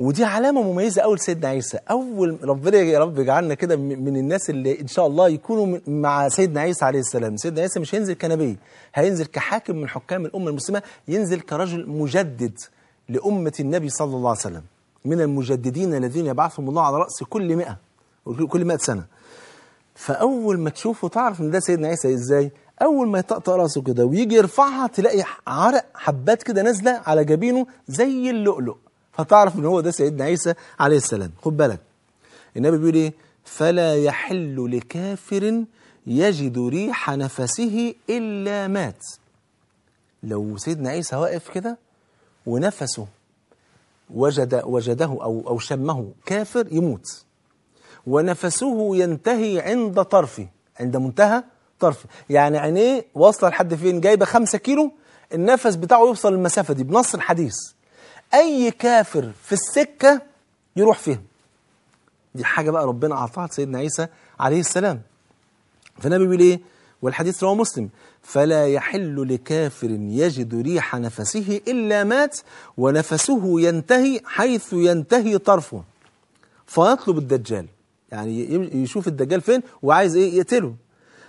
Speaker 1: ودي علامه مميزه اول سيدنا عيسى اول ربنا يا رب يجعلنا كده من الناس اللي ان شاء الله يكونوا مع سيدنا عيسى عليه السلام سيدنا عيسى مش هينزل كنبي هينزل كحاكم من حكام الامه المسلمه ينزل كرجل مجدد لامه النبي صلى الله عليه وسلم من المجددين الذين يبعثهم الله على راس كل 100 كل 100 سنه فاول ما تشوفه تعرف ان ده سيدنا عيسى ازاي اول ما يطقطق راسه كده ويجي يرفعها تلاقي عرق حبات كده نازله على جبينه زي اللؤلؤ فتعرف ان هو ده سيدنا عيسى عليه السلام خد بالك النبي بيقول ايه فلا يحل لكافر يجد ريح نفسه الا مات لو سيدنا عيسى واقف كده ونفسه وجد وجده او او شمه كافر يموت ونفسه ينتهي عند طرفه عند منتهى طرفه يعني عينيه واصله لحد فين جايبه 5 كيلو النفس بتاعه يوصل المسافه دي بنص الحديث أي كافر في السكة يروح فيها دي حاجة بقى ربنا أعطاها لسيدنا عيسى عليه السلام فالنبي بيقول إيه والحديث رواه مسلم فلا يحل لكافر يجد ريح نفسه إلا مات ونفسه ينتهي حيث ينتهي طرفه فيطلب الدجال يعني يشوف الدجال فين وعايز ايه يقتله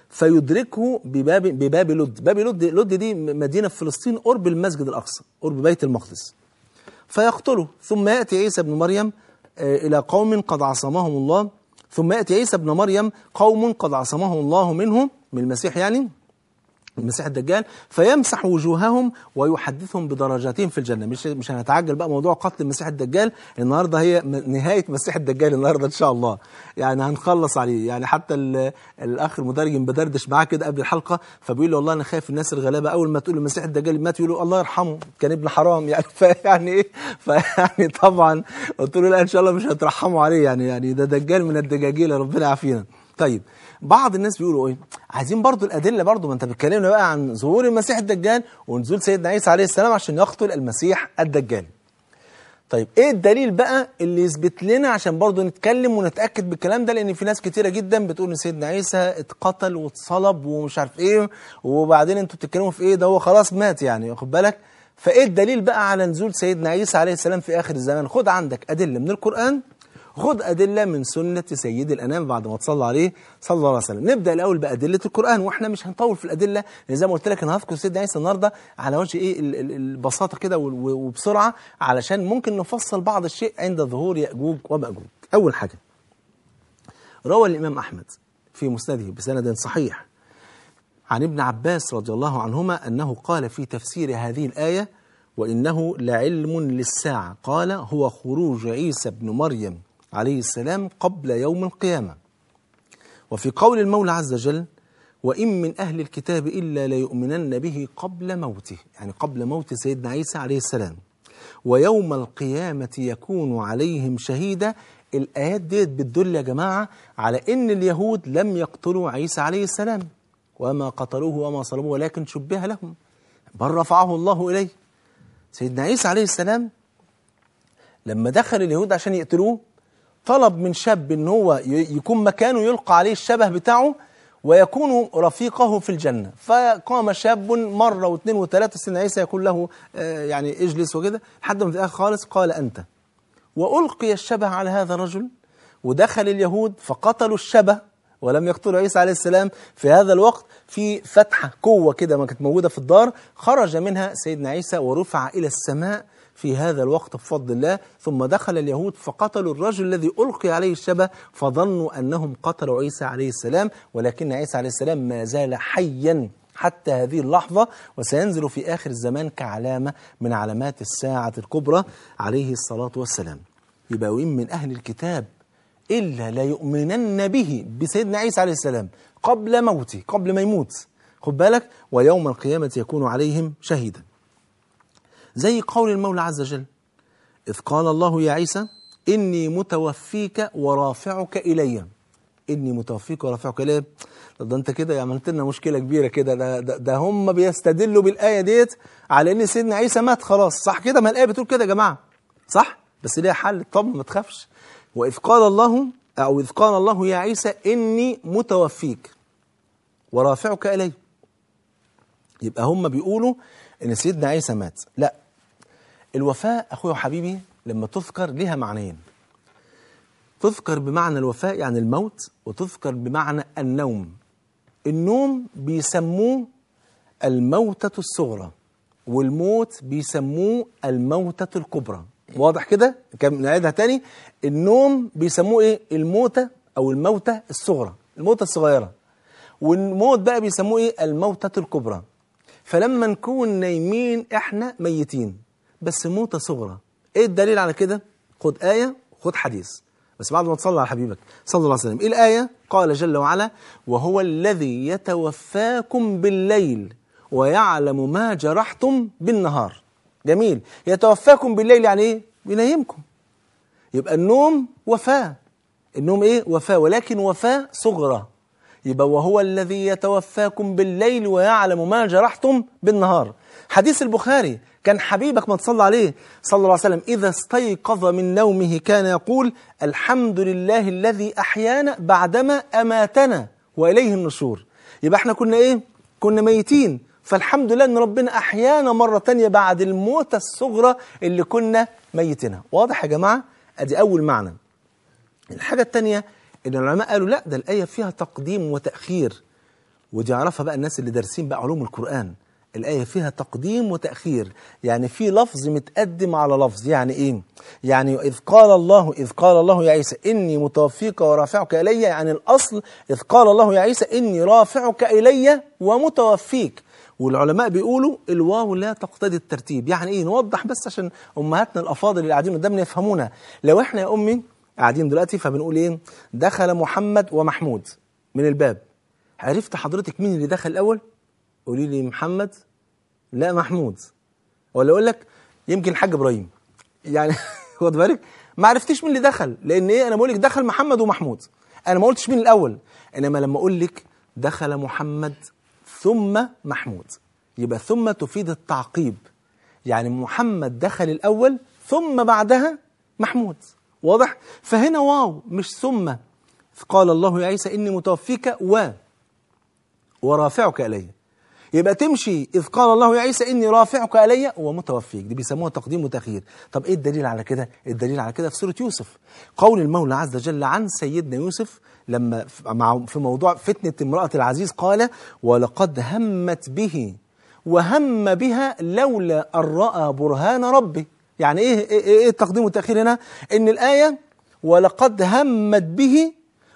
Speaker 1: فيدركه بباب بباب لد باب لد لد دي مدينه في فلسطين قرب المسجد الاقصى قرب بيت المقدس فيقتله ثم يأتي عيسى بن مريم آه، إلى قوم قد عصمهم الله ثم يأتي عيسى بن مريم قوم قد عصمهم الله منهم من المسيح يعني المسيح الدجال فيمسح وجوههم ويحدثهم بدرجاتهم في الجنه مش مش هنتعجل بقى موضوع قتل المسيح الدجال النهارده هي نهايه مسيح الدجال النهارده ان شاء الله يعني هنخلص عليه يعني حتى الاخ المترجم بدردش معاه كده قبل الحلقه فبيقول له والله انا خايف الناس الغلابه اول ما تقول المسيح الدجال مات يقولوا الله يرحمه كان ابن حرام يعني فيعني ايه فيعني طبعا قلت له لا ان شاء الله مش هترحموا عليه يعني يعني ده دجال من الدجاجيل ربنا يعافينا طيب بعض الناس بيقولوا ايه عايزين برضو الادله برضو ما انت بتكلمنا بقى عن ظهور المسيح الدجال ونزول سيدنا عيسى عليه السلام عشان يقتل المسيح الدجال طيب ايه الدليل بقى اللي يثبت لنا عشان برضو نتكلم ونتاكد بالكلام ده لان في ناس كتيره جدا بتقول ان سيدنا عيسى اتقتل واتصلب ومش عارف ايه وبعدين انتوا بتتكلموا في ايه ده هو خلاص مات يعني واخد بالك فايه الدليل بقى على نزول سيدنا عيسى عليه السلام في اخر الزمان خد عندك ادله من القران خد أدلة من سنة سيد الأنام بعد ما تصلى عليه صلى الله عليه وسلم نبدأ الأول بأدلة القرآن وإحنا مش هنطول في الأدلة لأن زي ما قلت لك أنا هذكر سيدنا عيسى النهاردة على وجه إيه البساطة كده وبسرعة علشان ممكن نفصل بعض الشيء عند ظهور يأجوج ومأجوج أول حاجة روى الإمام أحمد في مسنده بسند صحيح عن ابن عباس رضي الله عنهما أنه قال في تفسير هذه الآية وإنه لعلم للساعة قال هو خروج عيسى بن مريم عليه السلام قبل يوم القيامة وفي قول المولى عز وجل وإن من أهل الكتاب إلا ليؤمنن به قبل موته يعني قبل موت سيدنا عيسى عليه السلام ويوم القيامة يكون عليهم شهيدا الآيات ديت بتدل يا جماعة على إن اليهود لم يقتلوا عيسى عليه السلام وما قتلوه وما صلبوه ولكن شبه لهم بل رفعه الله إليه سيدنا عيسى عليه السلام لما دخل اليهود عشان يقتلوه طلب من شاب ان هو يكون مكانه يلقى عليه الشبه بتاعه ويكون رفيقه في الجنة فقام شاب مرة واثنين وثلاثة سيدنا عيسى يقول له آه، يعني اجلس وكده لحد ما في الآخر خالص قال أنت وألقي الشبه على هذا الرجل ودخل اليهود فقتلوا الشبه ولم يقتلوا عيسى عليه السلام في هذا الوقت في فتحة قوة كده ما كانت موجودة في الدار خرج منها سيدنا عيسى ورفع إلى السماء في هذا الوقت بفضل الله ثم دخل اليهود فقتلوا الرجل الذي ألقي عليه الشبه فظنوا أنهم قتلوا عيسى عليه السلام ولكن عيسى عليه السلام ما زال حيا حتى هذه اللحظة وسينزل في آخر الزمان كعلامة من علامات الساعة الكبرى عليه الصلاة والسلام يبقى وإن من أهل الكتاب إلا ليؤمنن به بسيدنا عيسى عليه السلام قبل موته قبل ما يموت خد بالك ويوم القيامة يكون عليهم شهيدا زي قول المولى عز وجل إذ قال الله يا عيسى إني متوفيك ورافعك إلي إني متوفيك ورافعك إلي ده أنت كده عملت لنا مشكلة كبيرة كده ده, ده, ده هم بيستدلوا بالآية ديت على إن سيدنا عيسى مات خلاص صح كده ما الآية بتقول كده يا جماعة صح بس ليها حل طب ما تخافش وإذ قال الله أو إذ قال الله يا عيسى إني متوفيك ورافعك إلي يبقى هم بيقولوا إن سيدنا عيسى مات لا الوفاء أخويا وحبيبي لما تذكر لها معنيين تذكر بمعنى الوفاء يعني الموت وتذكر بمعنى النوم النوم بيسموه الموتة الصغرى والموت بيسموه الموتة الكبرى واضح كده نعيدها تاني النوم بيسموه ايه الموتة او الموتة الصغرى الموتة الصغيرة والموت بقى بيسموه ايه الموتة الكبرى فلما نكون نايمين احنا ميتين بس موتة صغرى ايه الدليل على كده خد آية خد حديث بس بعد ما تصلي على حبيبك صلى الله عليه وسلم ايه الآية قال جل وعلا وهو الذي يتوفاكم بالليل ويعلم ما جرحتم بالنهار جميل يتوفاكم بالليل يعني ايه بينيمكم يبقى النوم وفاة النوم ايه وفاة ولكن وفاة صغرى يبقى وهو الذي يتوفاكم بالليل ويعلم ما جرحتم بالنهار حديث البخاري كان حبيبك ما تصلى عليه صلى الله عليه وسلم إذا استيقظ من نومه كان يقول الحمد لله الذي أحيانا بعدما أماتنا وإليه النشور يبقى احنا كنا إيه؟ كنا ميتين فالحمد لله أن ربنا أحيانا مرة تانية بعد الموت الصغرى اللي كنا ميتينها واضح يا جماعة؟ أدي أول معنى الحاجة التانية إن العلماء قالوا لا ده الآية فيها تقديم وتأخير ودي عرفها بقى الناس اللي دارسين بقى علوم القرآن الآية فيها تقديم وتأخير يعني في لفظ متقدم على لفظ يعني إيه يعني إذ قال الله إذ قال الله يا عيسى إني متوفيك ورافعك إلي يعني الأصل إذ قال الله يا عيسى إني رافعك إلي ومتوفيك والعلماء بيقولوا الواو لا تقتضي الترتيب يعني ايه نوضح بس عشان امهاتنا الافاضل اللي قاعدين قدامنا يفهمونا لو احنا يا امي قاعدين دلوقتي فبنقول ايه دخل محمد ومحمود من الباب عرفت حضرتك مين اللي دخل الاول قولي لي محمد لا محمود ولا اقول لك يمكن الحاج ابراهيم يعني خد بالك ما عرفتيش مين اللي دخل لان ايه انا بقول لك دخل محمد ومحمود انا ما قلتش مين الاول انما لما اقول لك دخل محمد ثم محمود يبقى ثم تفيد التعقيب يعني محمد دخل الاول ثم بعدها محمود واضح فهنا واو مش ثم قال الله يا عيسى اني متوفيك و ورافعك الي يبقى تمشي إذ قال الله يا عيسى إني رافعك إلي ومتوفيك دي بيسموها تقديم وتأخير طب إيه الدليل على كده الدليل على كده في سورة يوسف قول المولى عز وجل عن سيدنا يوسف لما في موضوع فتنة امرأة العزيز قال ولقد همت به وهم بها لولا أن رأى برهان ربه يعني إيه, إيه, إيه التقديم والتأخير هنا إن الآية ولقد همت به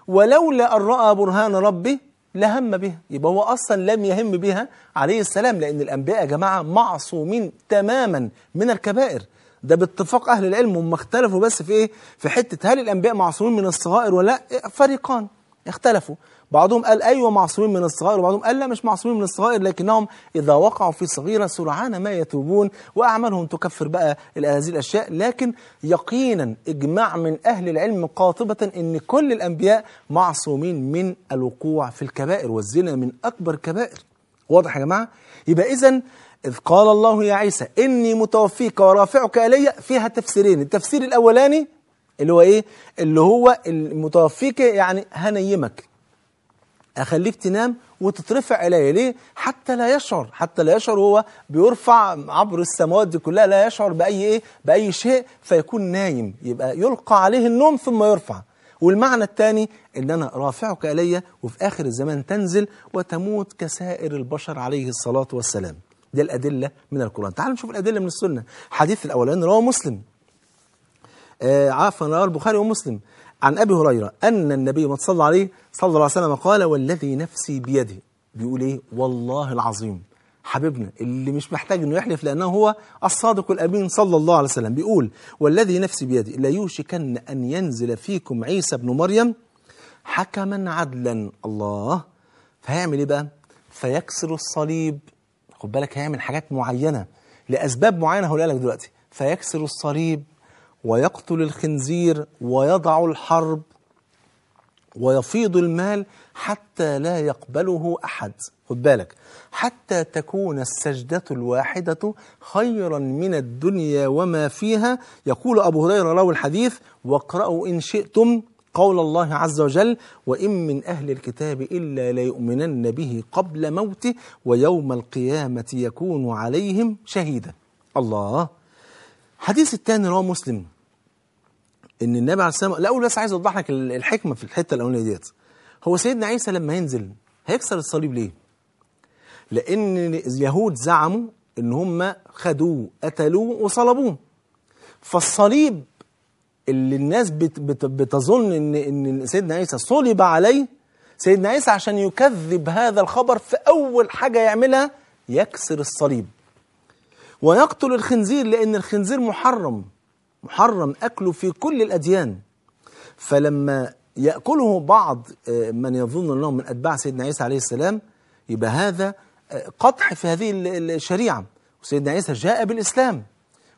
Speaker 1: ولولا أن رأى برهان ربه لا هم بها يبقى هو أصلا لم يهم بها عليه السلام لأن الأنبياء يا جماعة معصومين تماما من الكبائر ده باتفاق أهل العلم هم اختلفوا بس في إيه في حتة هل الأنبياء معصومين من الصغائر ولا فريقان اختلفوا بعضهم قال أيوة معصومين من الصغائر وبعضهم قال لا مش معصومين من الصغائر لكنهم إذا وقعوا في صغيرة سرعان ما يتوبون وأعمالهم تكفر بقى هذه الأشياء لكن يقينا إجماع من أهل العلم قاطبة أن كل الأنبياء معصومين من الوقوع في الكبائر والزنا من أكبر الكبائر واضح يا جماعة؟ يبقى إذا إذ قال الله يا عيسى إني متوفيك ورافعك إلي فيها تفسيرين التفسير الأولاني اللي هو إيه؟ اللي هو المتوفيك يعني هنيمك اخليك تنام وتترفع الي ليه حتى لا يشعر حتى لا يشعر هو بيرفع عبر السماوات دي كلها لا يشعر باي ايه باي شيء فيكون نايم يبقى يلقى عليه النوم ثم يرفع والمعنى الثاني ان انا رافعك الي وفي اخر الزمان تنزل وتموت كسائر البشر عليه الصلاه والسلام دي الادله من القران تعالوا نشوف الادله من السنه حديث الاولاني رواه مسلم آه عفوا رواه البخاري ومسلم عن أبي هريرة أن النبي ما صلى عليه صلى الله عليه وسلم قال والذي نفسي بيده بيقول إيه والله العظيم حبيبنا اللي مش محتاج انه يحلف لانه هو الصادق الامين صلى الله عليه وسلم بيقول والذي نفسي بيدي يوشكن ان ينزل فيكم عيسى ابن مريم حكما عدلا الله فهيعمل ايه بقى؟ فيكسر الصليب خد بالك هيعمل حاجات معينه لاسباب معينه هقولها لك دلوقتي فيكسر الصليب ويقتل الخنزير ويضع الحرب ويفيض المال حتى لا يقبله أحد خد بالك حتى تكون السجدة الواحدة خيرا من الدنيا وما فيها يقول أبو هريرة له الحديث واقرأوا إن شئتم قول الله عز وجل وإن من أهل الكتاب إلا ليؤمنن به قبل موته ويوم القيامة يكون عليهم شهيدا الله حديث الثاني رواه مسلم ان النبي عليه السلام الاول بس عايز اوضح لك الحكمه في الحته الاولانيه ديت هو سيدنا عيسى لما ينزل هيكسر الصليب ليه لان اليهود زعموا ان هم خدوه قتلوه وصلبوه فالصليب اللي الناس بت بت بتظن ان ان سيدنا عيسى صلب عليه سيدنا عيسى عشان يكذب هذا الخبر في اول حاجه يعملها يكسر الصليب ويقتل الخنزير لان الخنزير محرم محرم أكله في كل الأديان فلما يأكله بعض آه، من يظن أنه من أتباع سيدنا عيسى عليه السلام يبقى هذا آه، قطح في هذه الشريعة وسيدنا عيسى جاء بالإسلام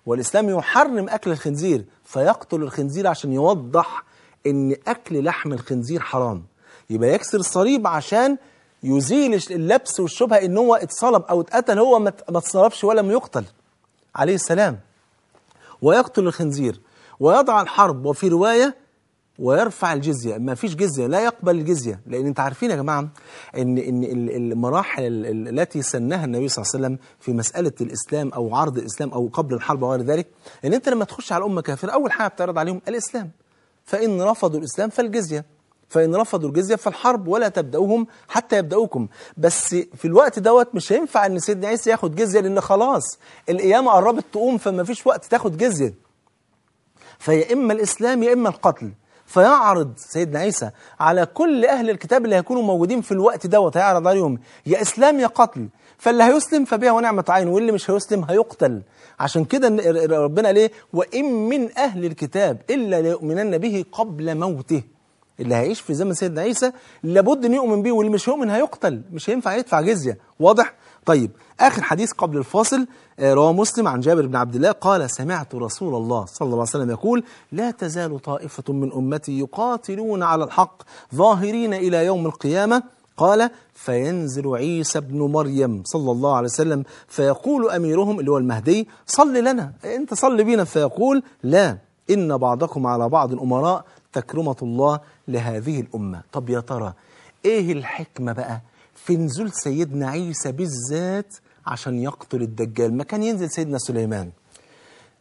Speaker 1: والإسلام يحرم أكل الخنزير فيقتل الخنزير عشان يوضح أن أكل لحم الخنزير حرام يبقى يكسر الصليب عشان يزيل اللبس والشبهة أن هو اتصلب أو اتقتل هو ما اتصلبش ولم يقتل عليه السلام ويقتل الخنزير ويضع الحرب وفي رواية ويرفع الجزية ما فيش جزية لا يقبل الجزية لأن انت عارفين يا جماعة ان, إن المراحل التي سنها النبي صلى الله عليه وسلم في مسألة الإسلام أو عرض الإسلام أو قبل الحرب وغير ذلك ان انت لما تخش على أمة كافرة أول حاجة بتعرض عليهم الإسلام فإن رفضوا الإسلام فالجزية فإن رفضوا الجزية فالحرب ولا تبدأوهم حتى يبدأوكم بس في الوقت دوت مش هينفع إن سيدنا عيسى ياخد جزية لأن خلاص القيامة قربت تقوم فما فيش وقت تاخد جزية فيا إما الإسلام يا إما القتل فيعرض سيدنا عيسى على كل أهل الكتاب اللي هيكونوا موجودين في الوقت دوت هيعرض عليهم يا إسلام يا قتل فاللي هيسلم فبها ونعمة عينه واللي مش هيسلم هيقتل عشان كده ربنا ليه وإن من أهل الكتاب إلا ليؤمنن به قبل موته اللي هيعيش في زمن سيدنا عيسى لابد ان يؤمن بيه واللي مش يؤمن هيقتل مش هينفع يدفع جزيه واضح طيب اخر حديث قبل الفاصل آه، رواه مسلم عن جابر بن عبد الله قال سمعت رسول الله صلى الله عليه وسلم يقول لا تزال طائفه من امتي يقاتلون على الحق ظاهرين الى يوم القيامه قال فينزل عيسى ابن مريم صلى الله عليه وسلم فيقول اميرهم اللي هو المهدي صل لنا انت صل بينا فيقول لا ان بعضكم على بعض الامراء تكرمة الله لهذه الأمة طب يا ترى إيه الحكمة بقى في نزول سيدنا عيسى بالذات عشان يقتل الدجال ما كان ينزل سيدنا سليمان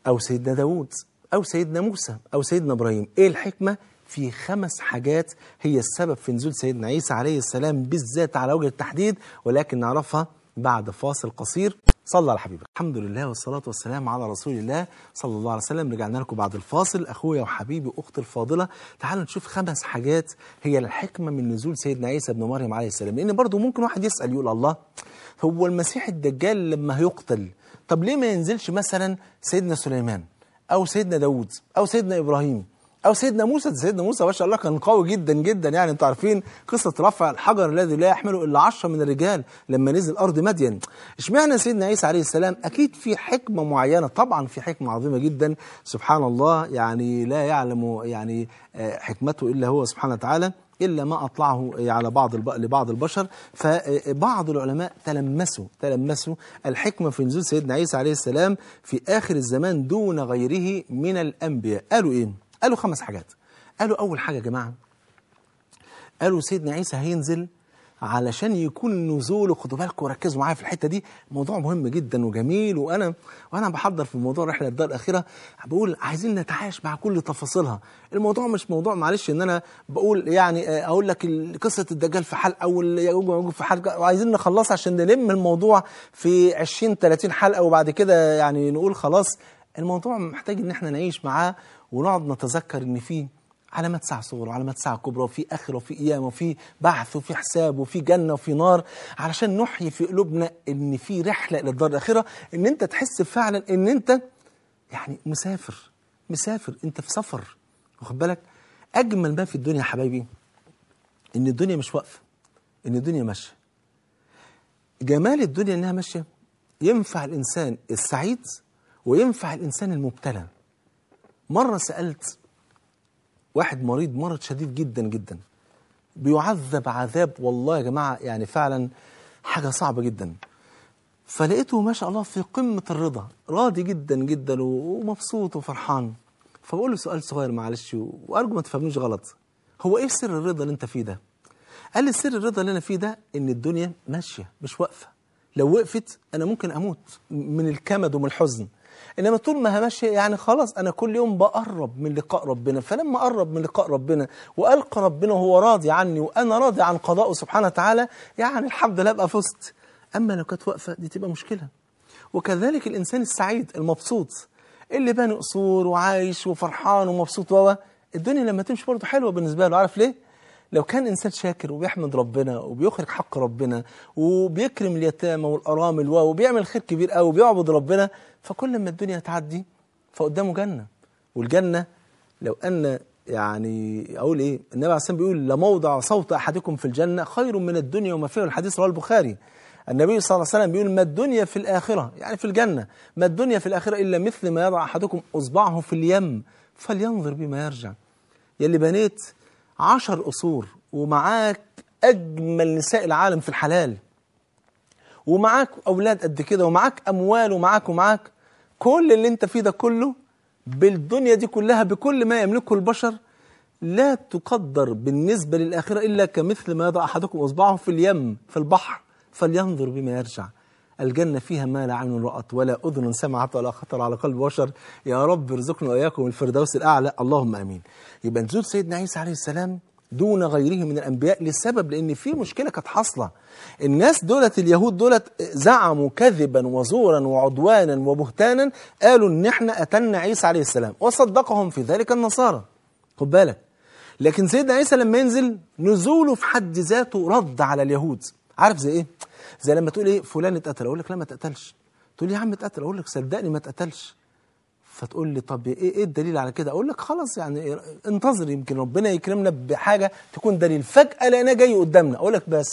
Speaker 1: أو سيدنا داود أو سيدنا موسى أو سيدنا إبراهيم إيه الحكمة في خمس حاجات هي السبب في نزول سيدنا عيسى عليه السلام بالذات على وجه التحديد ولكن نعرفها بعد فاصل قصير صلى على حبيبك الحمد لله والصلاة والسلام على رسول الله صلى الله عليه وسلم رجعنا لكم بعد الفاصل أخويا وحبيبي أختي الفاضلة تعالوا نشوف خمس حاجات هي الحكمة من نزول سيدنا عيسى بن مريم عليه السلام لأن برضو ممكن واحد يسأل يقول الله هو المسيح الدجال لما هيقتل طب ليه ما ينزلش مثلا سيدنا سليمان أو سيدنا داود أو سيدنا إبراهيم او سيدنا موسى سيدنا موسى ما شاء الله كان قوي جدا جدا يعني انتوا عارفين قصه رفع الحجر الذي لا يحمله الا عشرة من الرجال لما نزل ارض مدين اشمعنى سيدنا عيسى عليه السلام اكيد في حكمه معينه طبعا في حكمه عظيمه جدا سبحان الله يعني لا يعلم يعني آه، حكمته الا هو سبحانه وتعالى إلا ما أطلعه آه، على بعض لبعض البشر فبعض آه، العلماء تلمسوا تلمسوا الحكمة في نزول سيدنا عيسى عليه السلام في آخر الزمان دون غيره من الأنبياء قالوا إيه؟ قالوا خمس حاجات قالوا أول حاجة يا جماعة قالوا سيدنا عيسى هينزل علشان يكون نزوله خدوا بالكم وركزوا معايا في الحته دي موضوع مهم جدا وجميل وانا وانا بحضر في موضوع رحله الدار الاخيره بقول عايزين نتعايش مع كل تفاصيلها الموضوع مش موضوع معلش ان انا بقول يعني آه، اقول لك قصه الدجال في حلقه والياجوج وماجوج في حلقه وعايزين نخلصها عشان نلم الموضوع في 20 30 حلقه وبعد كده يعني نقول خلاص الموضوع محتاج ان احنا نعيش معاه ونقعد نتذكر ان في علامات ساعة صغرى وعلامات ساعة كبرى وفي آخرة وفي قيامة وفي بعث وفي حساب وفي جنة وفي نار علشان نحيي في قلوبنا ان في رحلة إلى الدار الآخرة ان انت تحس فعلا ان انت يعني مسافر مسافر انت في سفر واخد بالك أجمل ما في الدنيا يا حبايبي ان الدنيا مش واقفة ان الدنيا ماشية جمال الدنيا انها ماشية ينفع الإنسان السعيد وينفع الإنسان المبتلى مرة سألت واحد مريض مرض شديد جدا جدا بيعذب عذاب والله يا جماعة يعني فعلا حاجة صعبة جدا فلقيته ما شاء الله في قمة الرضا راضي جدا جدا ومبسوط وفرحان فبقول له سؤال صغير معلش وأرجو ما تفهمنيش غلط هو إيه سر الرضا اللي أنت فيه ده؟ قال لي سر الرضا اللي أنا فيه ده إن الدنيا ماشية مش واقفة لو وقفت أنا ممكن أموت من الكمد ومن الحزن انما طول ما همشي يعني خلاص انا كل يوم بقرب من لقاء ربنا فلما اقرب من لقاء ربنا والقى ربنا وهو راضي عني وانا راضي عن قضائه سبحانه وتعالى يعني الحمد لله ابقى فزت اما لو كانت واقفه دي تبقى مشكله وكذلك الانسان السعيد المبسوط اللي باني قصور وعايش وفرحان ومبسوط وهو الدنيا لما تمشي برضه حلوه بالنسبه له عارف ليه لو كان إنسان شاكر وبيحمد ربنا وبيخرج حق ربنا وبيكرم اليتامى والأرامل وبيعمل خير كبير قوي وبيعبد ربنا فكل ما الدنيا تعدي فقدامه جنة والجنة لو أن يعني أقول إيه النبي عليه الصلاة بيقول لموضع صوت أحدكم في الجنة خير من الدنيا وما فيها الحديث رواه البخاري النبي صلى الله عليه وسلم بيقول ما الدنيا في الآخرة يعني في الجنة ما الدنيا في الآخرة إلا مثل ما يضع أحدكم أصبعه في اليم فلينظر بما يرجع يلي بنيت عشر قصور ومعاك أجمل نساء العالم في الحلال ومعاك أولاد قد كده ومعاك أموال ومعاك ومعاك كل اللي أنت فيه ده كله بالدنيا دي كلها بكل ما يملكه البشر لا تقدر بالنسبة للآخرة إلا كمثل ما يضع أحدكم إصبعه في اليم في البحر فلينظر بما يرجع الجنة فيها ما لا عين رأت ولا أذن سمعت ولا خطر على قلب بشر يا رب ارزقنا وإياكم الفردوس الأعلى اللهم آمين يبقى نزول سيدنا عيسى عليه السلام دون غيره من الأنبياء لسبب لأن في مشكلة كانت حاصلة الناس دولت اليهود دولت زعموا كذبا وزورا وعدوانا وبهتانا قالوا إن احنا أتنا عيسى عليه السلام وصدقهم في ذلك النصارى خد بالك لكن سيدنا عيسى لما ينزل نزوله في حد ذاته رد على اليهود عارف زي ايه زي لما تقول ايه فلان اتقتل اقول لك لا ما اتقتلش تقول لي يا عم اتقتل اقول لك صدقني ما اتقتلش فتقول لي طب ايه ايه الدليل على كده اقول لك خلاص يعني انتظر يمكن ربنا يكرمنا بحاجه تكون دليل فجاه لقيناه جاي قدامنا اقول لك بس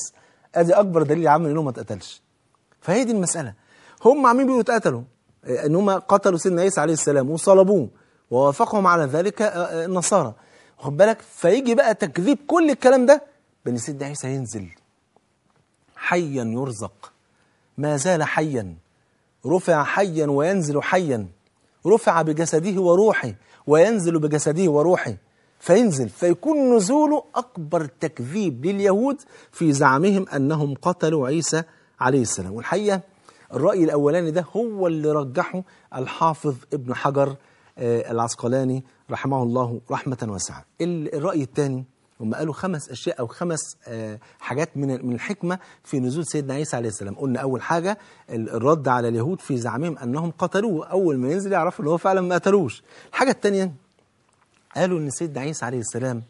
Speaker 1: ادي اكبر دليل يا عم انه ما اتقتلش فهي دي المساله هم عاملين بيقولوا اتقتلوا آه، ان هم قتلوا سيدنا عيسى عليه السلام وصلبوه ووافقهم على ذلك آه، آه، النصارى واخد بالك فيجي بقى تكذيب كل الكلام ده بان سيدنا عيسى ينزل حيا يرزق ما زال حيا رفع حيا وينزل حيا رفع بجسده وروحه وينزل بجسده وروحه فينزل فيكون نزوله أكبر تكذيب لليهود في زعمهم أنهم قتلوا عيسى عليه السلام والحقيقة الرأي الأولاني ده هو اللي رجحه الحافظ ابن حجر آه، العسقلاني رحمه الله رحمة واسعة الرأي الثاني هم قالوا خمس أشياء أو خمس آه، حاجات من من الحكمة في نزول سيدنا عيسى عليه السلام قلنا أول حاجة الرد على اليهود في زعمهم أنهم قتلوه أول ما ينزل يعرفوا أن هو فعلا ما قتلوش الحاجة الثانية قالوا أن سيدنا عيسى عليه السلام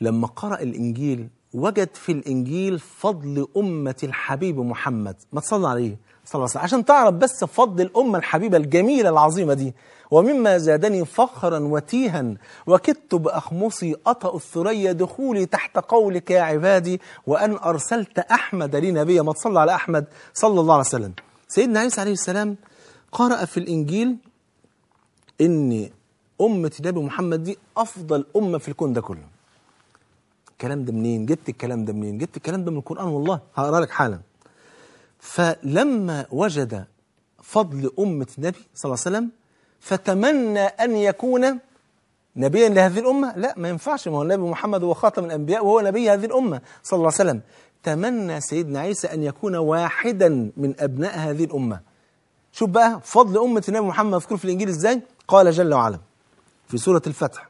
Speaker 1: لما قرأ الإنجيل وجد في الإنجيل فضل أمة الحبيب محمد ما تصلى عليه صلى الله عليه وسلم عشان تعرف بس فضل الأمة الحبيبة الجميلة العظيمة دي ومما زادني فخرا وتيها وكدت بأخمصي أطأ الثريا دخولي تحت قولك يا عبادي وأن أرسلت أحمد لي نبيا ما تصلى على أحمد صلى الله عليه وسلم سيدنا عيسى عليه السلام قرأ في الإنجيل إن أمة النبي محمد دي أفضل أمة في الكون ده كله الكلام ده منين جبت الكلام ده منين جبت الكلام ده من القرآن والله هقرأ لك حالا فلما وجد فضل أمة النبي صلى الله عليه وسلم فتمنى أن يكون نبيا لهذه الأمة لا ما ينفعش ما هو النبي محمد هو خاتم الأنبياء وهو نبي هذه الأمة صلى الله عليه وسلم تمنى سيدنا عيسى أن يكون واحدا من أبناء هذه الأمة شوف بقى فضل أمة النبي محمد مذكور في الإنجيل إزاي قال جل وعلا في سورة الفتح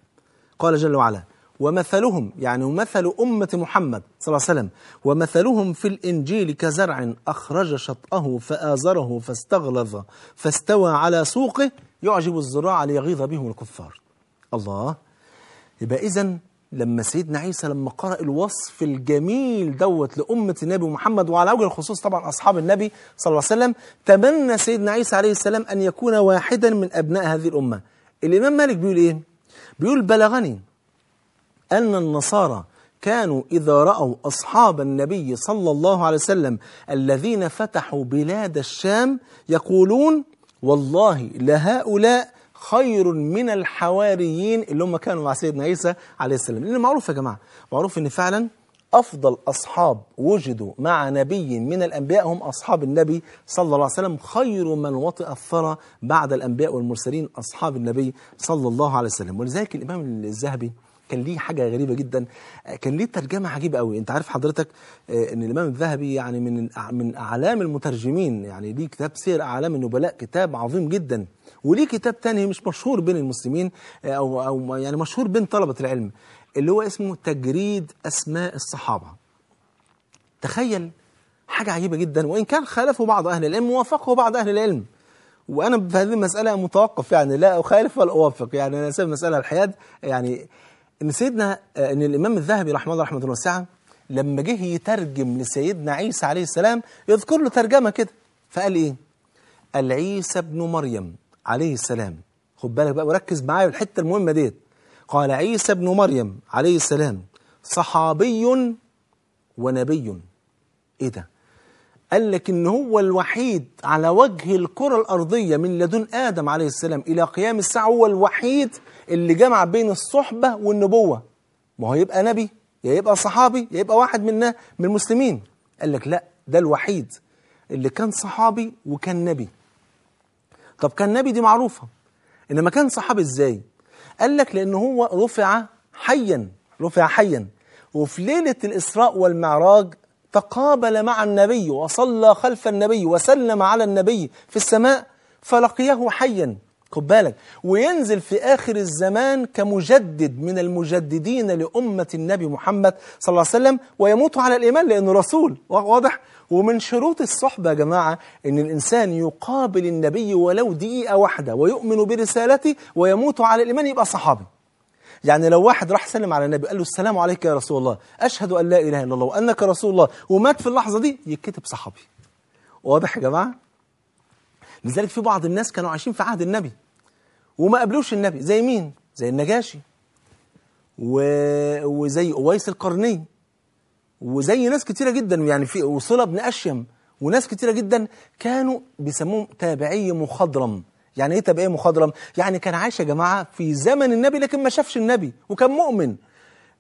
Speaker 1: قال جل وعلا ومثلهم يعني مثل أمة محمد صلى الله عليه وسلم ومثلهم في الإنجيل كزرع أخرج شطأه فآزره فاستغلظ فاستوى على سوقه يعجب الزراع ليغيظ بهم الكفار الله يبقى إذا لما سيدنا عيسى لما قرأ الوصف الجميل دوت لأمة النبي محمد وعلى وجه الخصوص طبعا أصحاب النبي صلى الله عليه وسلم تمنى سيدنا عيسى عليه السلام أن يكون واحدا من أبناء هذه الأمة الإمام مالك بيقول إيه؟ بيقول بلغني أن النصارى كانوا إذا رأوا أصحاب النبي صلى الله عليه وسلم الذين فتحوا بلاد الشام يقولون والله لهؤلاء خير من الحواريين اللي هم كانوا مع سيدنا عيسى عليه السلام لأنه معروف يا جماعة معروف أن فعلا أفضل أصحاب وجدوا مع نبي من الأنبياء هم أصحاب النبي صلى الله عليه وسلم خير من وطئ الثرى بعد الأنبياء والمرسلين أصحاب النبي صلى الله عليه وسلم ولذلك الإمام الذهبي كان ليه حاجه غريبه جدا آه، كان ليه ترجمه عجيبه قوي انت عارف حضرتك آه، ان الامام الذهبي يعني من من اعلام المترجمين يعني ليه كتاب سير اعلام النبلاء كتاب عظيم جدا وليه كتاب تاني مش مشهور بين المسلمين آه، او او يعني مشهور بين طلبه العلم اللي هو اسمه تجريد اسماء الصحابه تخيل حاجه عجيبه جدا وان كان خالفه بعض اهل العلم ووافقه بعض اهل العلم وانا في هذه المساله متوقف يعني لا اخالف ولا اوافق يعني انا سيب مساله الحياد يعني ان سيدنا آه، ان الامام الذهبي رحمه الله رحمه واسعه لما جه يترجم لسيدنا عيسى عليه السلام يذكر له ترجمه كده فقال ايه؟ قال عيسى ابن مريم عليه السلام خد بالك بقى وركز معايا في الحته المهمه ديت قال عيسى ابن مريم عليه السلام صحابي ونبي ايه ده؟ قال لك ان هو الوحيد على وجه الكره الارضيه من لدن ادم عليه السلام الى قيام الساعه هو الوحيد اللي جمع بين الصحبة والنبوة ما هو يبقى نبي يا يبقى صحابي يا يبقى واحد منا من المسلمين قال لك لا ده الوحيد اللي كان صحابي وكان نبي طب كان نبي دي معروفة إنما كان صحابي إزاي قال لك لأن هو رفع حيا رفع حيا وفي ليلة الإسراء والمعراج تقابل مع النبي وصلى خلف النبي وسلم على النبي في السماء فلقيه حيا خد بالك وينزل في آخر الزمان كمجدد من المجددين لأمة النبي محمد صلى الله عليه وسلم ويموت على الإيمان لأنه رسول واضح ومن شروط الصحبة يا جماعة أن الإنسان يقابل النبي ولو دقيقة واحدة ويؤمن برسالته ويموت على الإيمان يبقى صحابي يعني لو واحد راح سلم على النبي قال له السلام عليك يا رسول الله أشهد أن لا إله إلا الله وأنك رسول الله ومات في اللحظة دي يتكتب صحابي واضح يا جماعة لذلك في بعض الناس كانوا عايشين في عهد النبي وما قابلوش النبي زي مين زي النجاشي و... وزي اويس القرني وزي ناس كتيره جدا يعني في وصله بن اشيم وناس كتيره جدا كانوا بيسموهم تابعي مخضرم يعني ايه تابعي مخضرم يعني كان عايش يا جماعه في زمن النبي لكن ما شافش النبي وكان مؤمن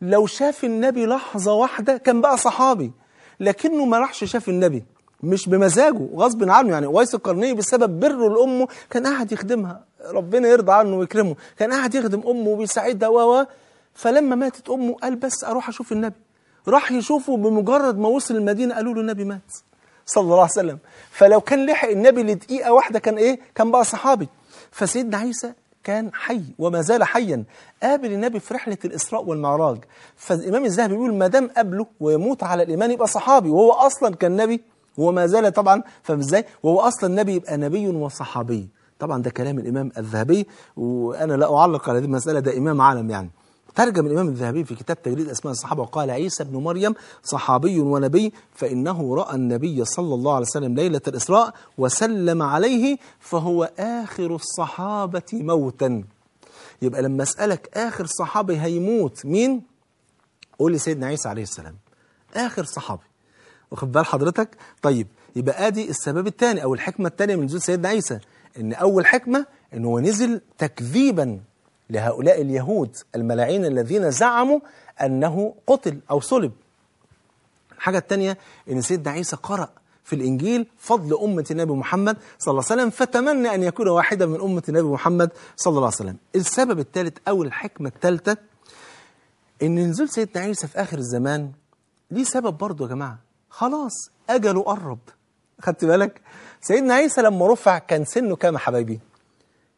Speaker 1: لو شاف النبي لحظه واحده كان بقى صحابي لكنه ما راحش شاف النبي مش بمزاجه غصب عنه يعني ويس القرني بسبب بره لامه كان قاعد يخدمها ربنا يرضى عنه ويكرمه كان قاعد يخدم امه وبيساعدها و فلما ماتت امه قال بس اروح اشوف النبي راح يشوفه بمجرد ما وصل المدينه قالوا له النبي مات صلى الله عليه وسلم فلو كان لحق النبي لدقيقه واحده كان ايه كان بقى صحابي فسيدنا عيسى كان حي وما زال حيا قابل النبي في رحلة الإسراء والمعراج فالإمام الذهبي بيقول ما دام قابله ويموت على الإيمان يبقى صحابي وهو أصلا كان نبي وما زال طبعا فاهم ازاي وهو اصلا نبي يبقى نبي وصحابي طبعا ده كلام الامام الذهبي وانا لا اعلق على هذه المساله ده امام عالم يعني ترجم الإمام الذهبي في كتاب تجريد أسماء الصحابة وقال عيسى بن مريم صحابي ونبي فإنه رأى النبي صلى الله عليه وسلم ليلة الإسراء وسلم عليه فهو آخر الصحابة موتا يبقى لما أسألك آخر صحابي هيموت مين؟ قول لي سيدنا عيسى عليه السلام آخر صحابي واخد بال حضرتك طيب يبقى ادي السبب الثاني او الحكمه الثانيه من نزول سيدنا عيسى ان اول حكمه ان هو نزل تكذيبا لهؤلاء اليهود الملاعين الذين زعموا انه قتل او صلب الحاجه الثانيه ان سيدنا عيسى قرأ في الإنجيل فضل أمة النبي محمد صلى الله عليه وسلم فتمنى أن يكون واحدا من أمة النبي محمد صلى الله عليه وسلم السبب الثالث أو الحكمة الثالثة إن نزول سيدنا عيسى في آخر الزمان ليه سبب برضه يا جماعة خلاص أجله قرب خدت بالك سيدنا عيسى لما رفع كان سنه كام يا حبايبي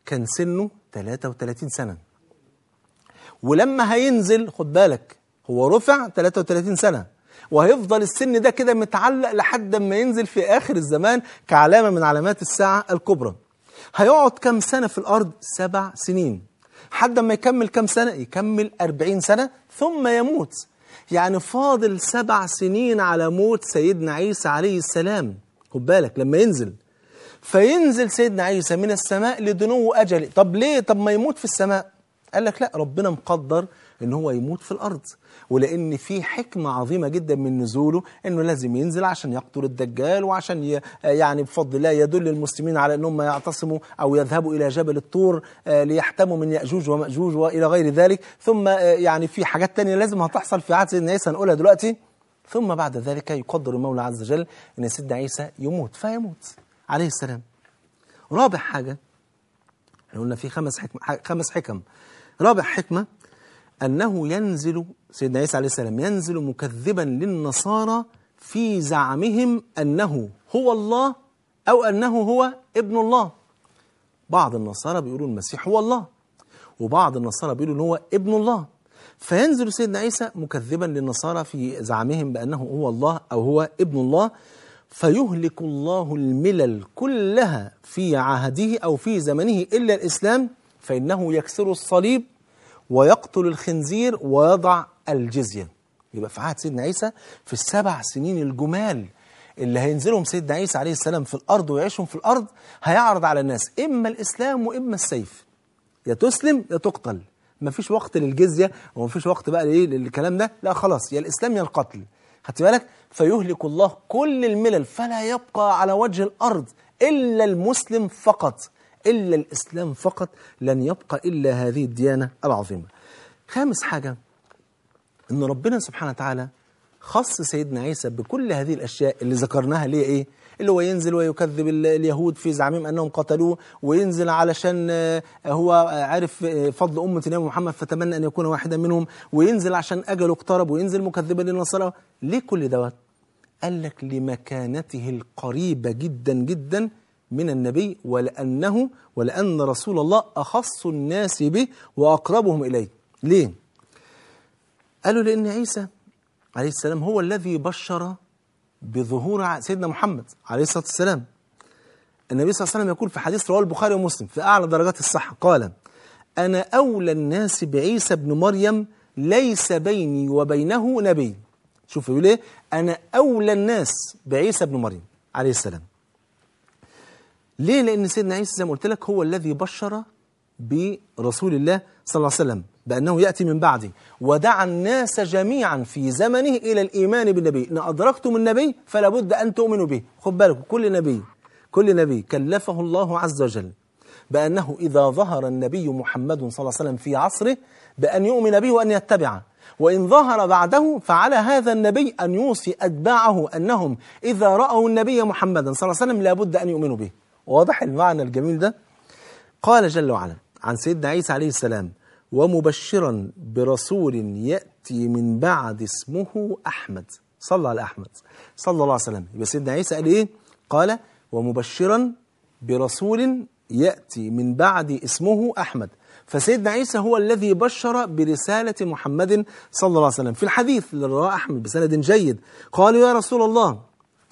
Speaker 1: كان سنه 33 سنة ولما هينزل خد بالك هو رفع 33 سنة وهيفضل السن ده كده متعلق لحد ما ينزل في آخر الزمان كعلامة من علامات الساعة الكبرى هيقعد كام سنة في الأرض سبع سنين حد ما يكمل كام سنة يكمل أربعين سنة ثم يموت يعني فاضل سبع سنين على موت سيدنا عيسى عليه السلام خد بالك لما ينزل فينزل سيدنا عيسى من السماء لدنو أجله طب ليه طب ما يموت في السماء قال لك لا ربنا مقدر ان هو يموت في الارض ولان في حكمه عظيمه جدا من نزوله انه لازم ينزل عشان يقتل الدجال وعشان يعني بفضل الله يدل المسلمين على انهم يعتصموا او يذهبوا الى جبل الطور آه، ليحتموا من ياجوج وماجوج والى غير ذلك ثم آه، يعني في حاجات تانية لازم هتحصل في عهد سيدنا عيسى هنقولها دلوقتي ثم بعد ذلك يقدر المولى عز وجل ان سيدنا عيسى يموت فيموت عليه السلام رابع حاجه احنا قلنا في خمس حكم خمس حكم رابع حكمه أنه ينزل سيدنا عيسى عليه السلام ينزل مكذبا للنصارى في زعمهم أنه هو الله أو أنه هو ابن الله بعض النصارى بيقولوا المسيح هو الله وبعض النصارى بيقولوا هو ابن الله فينزل سيدنا عيسى مكذبا للنصارى في زعمهم بأنه هو الله أو هو ابن الله فيهلك الله الملل كلها في عهده أو في زمنه إلا الإسلام فإنه يكسر الصليب ويقتل الخنزير ويضع الجزية يبقى في عهد سيدنا عيسى في السبع سنين الجمال اللي هينزلهم سيدنا عيسى عليه السلام في الأرض ويعيشهم في الأرض هيعرض على الناس إما الإسلام وإما السيف يا تسلم يا تقتل مفيش وقت للجزية ومفيش وقت بقى ليه للكلام ده لا خلاص يا الإسلام يا القتل خدت بالك فيهلك الله كل الملل فلا يبقى على وجه الأرض إلا المسلم فقط إلا الإسلام فقط لن يبقى إلا هذه الديانة العظيمة خامس حاجة أن ربنا سبحانه وتعالى خص سيدنا عيسى بكل هذه الأشياء اللي ذكرناها ليه إيه اللي هو ينزل ويكذب اليهود في زعمهم أنهم قتلوه وينزل علشان آه، هو آه، عرف آه، فضل أمة النبي محمد فتمنى أن يكون واحدا منهم وينزل عشان أجله اقترب وينزل مكذبا للنصارى ليه كل دوت قال لك لمكانته القريبة جدا جدا من النبي ولأنه ولأن رسول الله أخص الناس به وأقربهم إليه ليه؟ قالوا لأن عيسى عليه السلام هو الذي بشر بظهور سيدنا محمد عليه الصلاة والسلام النبي صلى الله عليه وسلم يقول في حديث رواه البخاري ومسلم في أعلى درجات الصحة قال أنا أولى الناس بعيسى ابن مريم ليس بيني وبينه نبي شوف يقول إيه أنا أولى الناس بعيسى ابن مريم عليه السلام ليه لأن سيدنا عيسى زي ما قلت لك هو الذي بشر برسول الله صلى الله عليه وسلم بأنه يأتي من بعده ودعا الناس جميعا في زمنه إلى الإيمان بالنبي إن أدركتم النبي فلا بد أن تؤمنوا به خد بالك كل نبي كل نبي كلفه الله عز وجل بأنه إذا ظهر النبي محمد صلى الله عليه وسلم في عصره بأن يؤمن به وأن يتبعه وإن ظهر بعده فعلى هذا النبي أن يوصي أتباعه أنهم إذا رأوا النبي محمدا صلى الله عليه وسلم لا بد أن يؤمنوا به واضح المعنى الجميل ده قال جل وعلا عن سيدنا عيسى عليه السلام ومبشرا برسول يأتي من بعد اسمه أحمد صلى على أحمد صلى الله عليه وسلم يبقى سيدنا عيسى قال إيه قال ومبشرا برسول يأتي من بعد اسمه أحمد فسيدنا عيسى هو الذي بشر برسالة محمد صلى الله عليه وسلم في الحديث اللي رواه أحمد بسند جيد قالوا يا رسول الله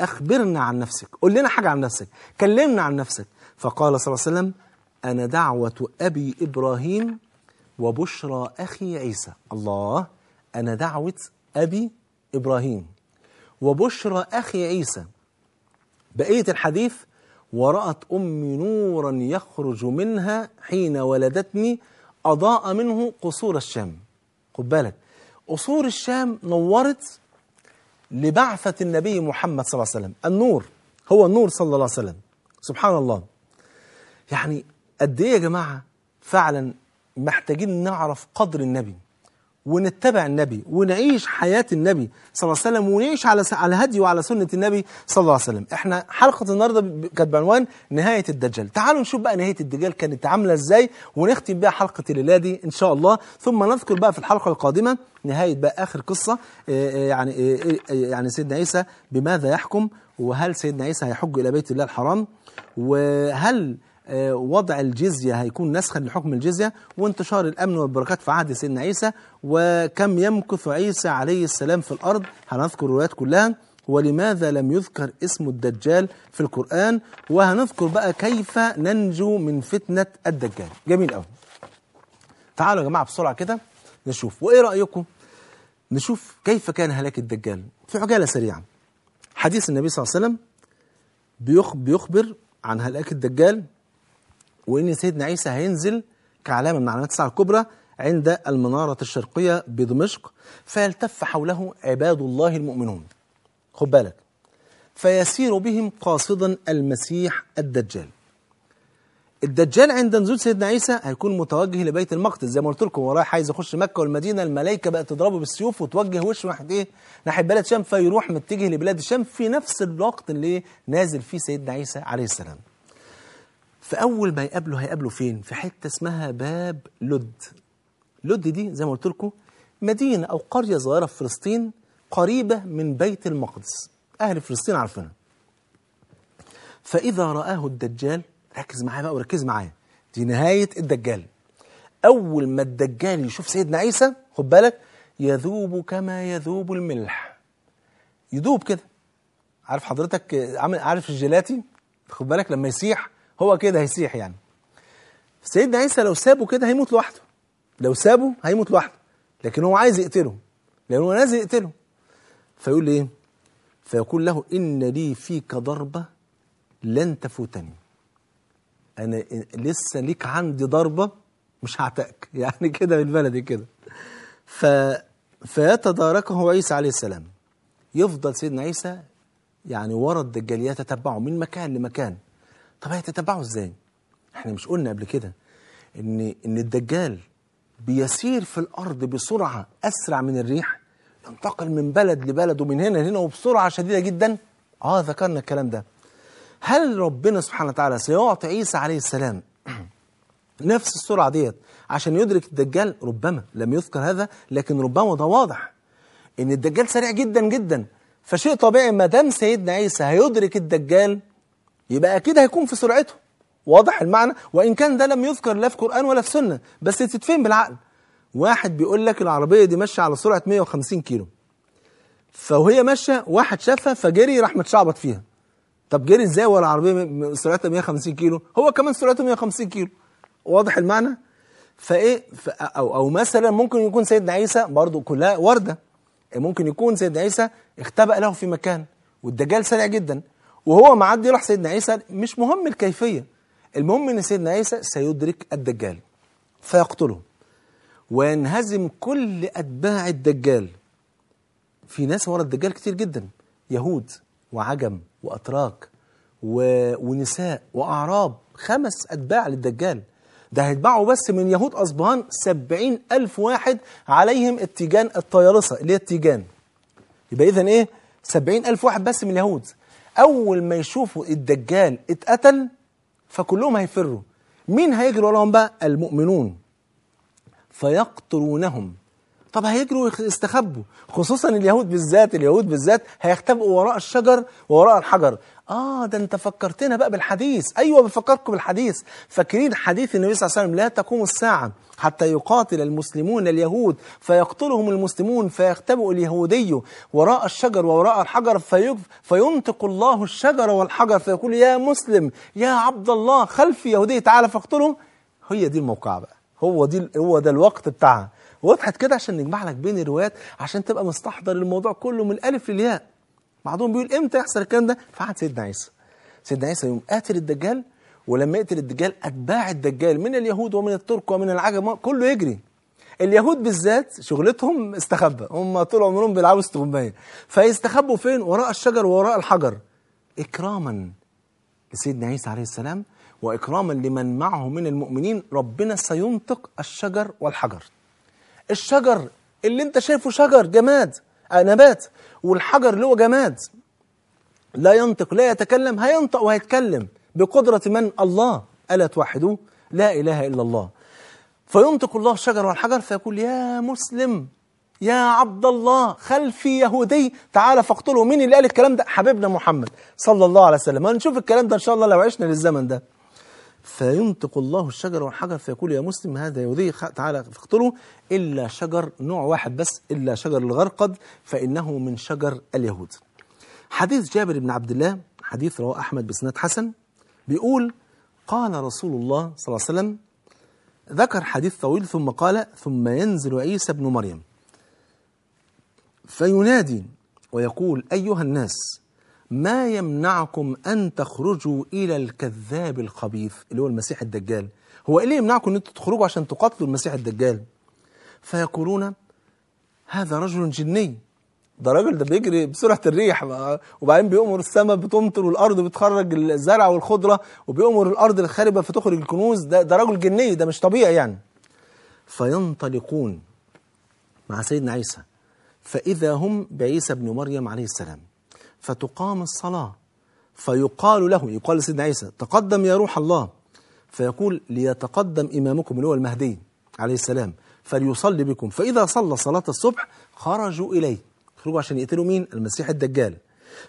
Speaker 1: أخبرنا عن نفسك قول لنا حاجة عن نفسك كلمنا عن نفسك فقال صلى الله عليه وسلم أنا دعوة أبي إبراهيم وبشرى أخي عيسى الله أنا دعوة أبي إبراهيم وبشرى أخي عيسى بقية الحديث ورأت أمي نورا يخرج منها حين ولدتني أضاء منه قصور الشام خد بالك قصور الشام نورت لبعثة النبي محمد صلى الله عليه وسلم النور هو النور صلى الله عليه وسلم سبحان الله يعني قد ايه يا جماعة فعلا محتاجين نعرف قدر النبي ونتبع النبي ونعيش حياة النبي صلى الله عليه وسلم ونعيش على على هدي وعلى سنة النبي صلى الله عليه وسلم احنا حلقة النهاردة كانت بعنوان نهاية الدجال تعالوا نشوف بقى نهاية الدجال كانت عاملة ازاي ونختم بيها حلقة الليلة دي ان شاء الله ثم نذكر بقى في الحلقة القادمة نهاية بقى آخر قصة آه، آه، يعني آه، يعني سيدنا عيسى بماذا يحكم وهل سيدنا عيسى هيحج إلى بيت الله الحرام وهل آه، وضع الجزية هيكون نسخا لحكم الجزية وانتشار الأمن والبركات في عهد سيدنا عيسى وكم يمكث عيسى عليه السلام في الأرض هنذكر الروايات كلها ولماذا لم يذكر اسم الدجال في القرآن وهنذكر بقى كيف ننجو من فتنة الدجال جميل أوي تعالوا يا جماعة بسرعة كده نشوف وإيه رأيكم نشوف كيف كان هلاك الدجال في عجالة سريعة حديث النبي صلى الله عليه وسلم بيخبر عن هلاك الدجال وإن سيدنا عيسى هينزل كعلامة من علامات الساعة الكبرى عند المنارة الشرقية بدمشق فيلتف حوله عباد الله المؤمنون خد بالك فيسير بهم قاصدا المسيح الدجال الدجال عند نزول سيدنا عيسى هيكون متوجه لبيت المقدس زي ما قلت لكم وراه عايز يخش مكه والمدينه الملائكه بقت تضربه بالسيوف وتوجه وشه ناحيه ايه؟ ناحيه بلد شام فيروح متجه لبلاد الشام في نفس الوقت اللي نازل فيه سيدنا عيسى عليه السلام. فاول ما يقابله هيقابله فين في حته اسمها باب لد لد دي زي ما قلت لكم مدينه او قريه صغيره في فلسطين قريبه من بيت المقدس اهل فلسطين عارفينها فاذا راه الدجال ركز معايا بقى وركز معايا دي نهايه الدجال اول ما الدجال يشوف سيدنا عيسى خد بالك يذوب كما يذوب الملح يذوب كده عارف حضرتك عامل عارف الجيلاتي خد بالك لما يسيح هو كده هيسيح يعني سيدنا عيسى لو سابه كده هيموت لوحده لو سابه هيموت لوحده لكن هو عايز يقتله لأنه هو نازل يقتله فيقول ايه فيقول له إن لي فيك ضربة لن تفوتني أنا لسه ليك عندي ضربة مش هعتقك يعني كده بالبلدي كده ف فيتداركه عيسى عليه السلام يفضل سيدنا عيسى يعني ورا الدجال يتتبعه من مكان لمكان طب هيتتبعوا ازاي احنا مش قلنا قبل كده ان ان الدجال بيسير في الارض بسرعه اسرع من الريح ينتقل من بلد لبلد ومن هنا لهنا وبسرعه شديده جدا اه ذكرنا الكلام ده هل ربنا سبحانه وتعالى سيعطي عيسى عليه السلام نفس السرعه ديت عشان يدرك الدجال ربما لم يذكر هذا لكن ربما ده واضح ان الدجال سريع جدا جدا فشيء طبيعي ما دام سيدنا عيسى هيدرك الدجال يبقى أكيد هيكون في سرعته واضح المعنى وإن كان ده لم يذكر لا في قرآن ولا في سنة بس تتفهم بالعقل واحد بيقول لك العربية دي ماشية على سرعة 150 كيلو فوهي ماشية واحد شافها فجري راح متشعبط فيها طب جري ازاي والعربية سرعتها 150 كيلو هو كمان سرعته 150 كيلو واضح المعنى فايه او او مثلا ممكن يكون سيدنا عيسى برضه كلها ورده ممكن يكون سيدنا عيسى اختبأ له في مكان والدجال سريع جدا وهو معدي يروح سيدنا عيسى مش مهم الكيفية المهم ان سيدنا عيسى سيدرك الدجال فيقتله وينهزم كل اتباع الدجال في ناس ورا الدجال كتير جدا يهود وعجم واتراك و... ونساء واعراب خمس اتباع للدجال ده هيتباعوا بس من يهود أصبهان سبعين ألف واحد عليهم التيجان الطيارسة اللي هي التيجان يبقى إذا إيه سبعين ألف واحد بس من اليهود اول ما يشوفوا الدجال اتقتل فكلهم هيفروا مين هيجري وراهم بقى المؤمنون فيقتلونهم طب هيجروا يستخبوا خصوصا اليهود بالذات اليهود بالذات هيختبئوا وراء الشجر ووراء الحجر آه ده أنت فكرتنا بقى بالحديث أيوة بفكركم بالحديث فاكرين حديث النبي صلى الله عليه وسلم لا تقوم الساعة حتى يقاتل المسلمون اليهود فيقتلهم المسلمون فيختبئ اليهودي وراء الشجر وراء الحجر فينطق الله الشجر والحجر فيقول يا مسلم يا عبد الله خلفي يهودي تعالى فاقتله هي دي الموقعة بقى هو دي هو ده الوقت بتاعها وضحت كده عشان نجمع لك بين الروايات عشان تبقى مستحضر الموضوع كله من الألف للياء بعضهم بيقول امتى يحصل الكلام ده في عهد سيدنا عيسى سيدنا عيسى يوم قاتل الدجال ولما يقتل الدجال اتباع الدجال من اليهود ومن الترك ومن العجم كله يجري اليهود بالذات شغلتهم استخبى هم طول عمرهم بيلعبوا استغمايه فيستخبوا فين وراء الشجر وراء الحجر اكراما لسيدنا عيسى عليه السلام واكراما لمن معه من المؤمنين ربنا سينطق الشجر والحجر الشجر اللي انت شايفه شجر جماد نبات والحجر اللي هو جماد لا ينطق لا يتكلم هينطق وهيتكلم بقدرة من الله ألا توحدوه لا إله إلا الله فينطق الله الشجر والحجر فيقول يا مسلم يا عبد الله خلفي يهودي تعالى فاقتله مين اللي قال الكلام ده حبيبنا محمد صلى الله عليه وسلم هنشوف الكلام ده إن شاء الله لو عشنا للزمن ده فينطق الله الشجر والحجر فيقول يا مسلم هذا يؤذيه تعالى فاقتله إلا شجر نوع واحد بس إلا شجر الغرقد فإنه من شجر اليهود حديث جابر بن عبد الله حديث رواه أحمد بسند حسن بيقول قال رسول الله صلى الله عليه وسلم ذكر حديث طويل ثم قال ثم ينزل عيسى بن مريم فينادي ويقول أيها الناس ما يمنعكم أن تخرجوا إلى الكذاب الخبيث اللي هو المسيح الدجال هو إيه اللي يمنعكم أن تخرجوا عشان تقاتلوا المسيح الدجال فيقولون هذا رجل جني ده راجل ده بيجري بسرعه الريح وبعدين بيؤمر السماء بتمطر والارض بتخرج الزرع والخضره وبيؤمر الارض الخاربه فتخرج الكنوز ده ده راجل جني ده مش طبيعي يعني فينطلقون مع سيدنا عيسى فاذا هم بعيسى ابن مريم عليه السلام فتقام الصلاة فيقال له يقال لسيدنا عيسى تقدم يا روح الله فيقول ليتقدم إمامكم اللي هو المهدي عليه السلام فليصلي بكم فإذا صلى صلاة الصبح خرجوا إليه خرجوا عشان يقتلوا مين المسيح الدجال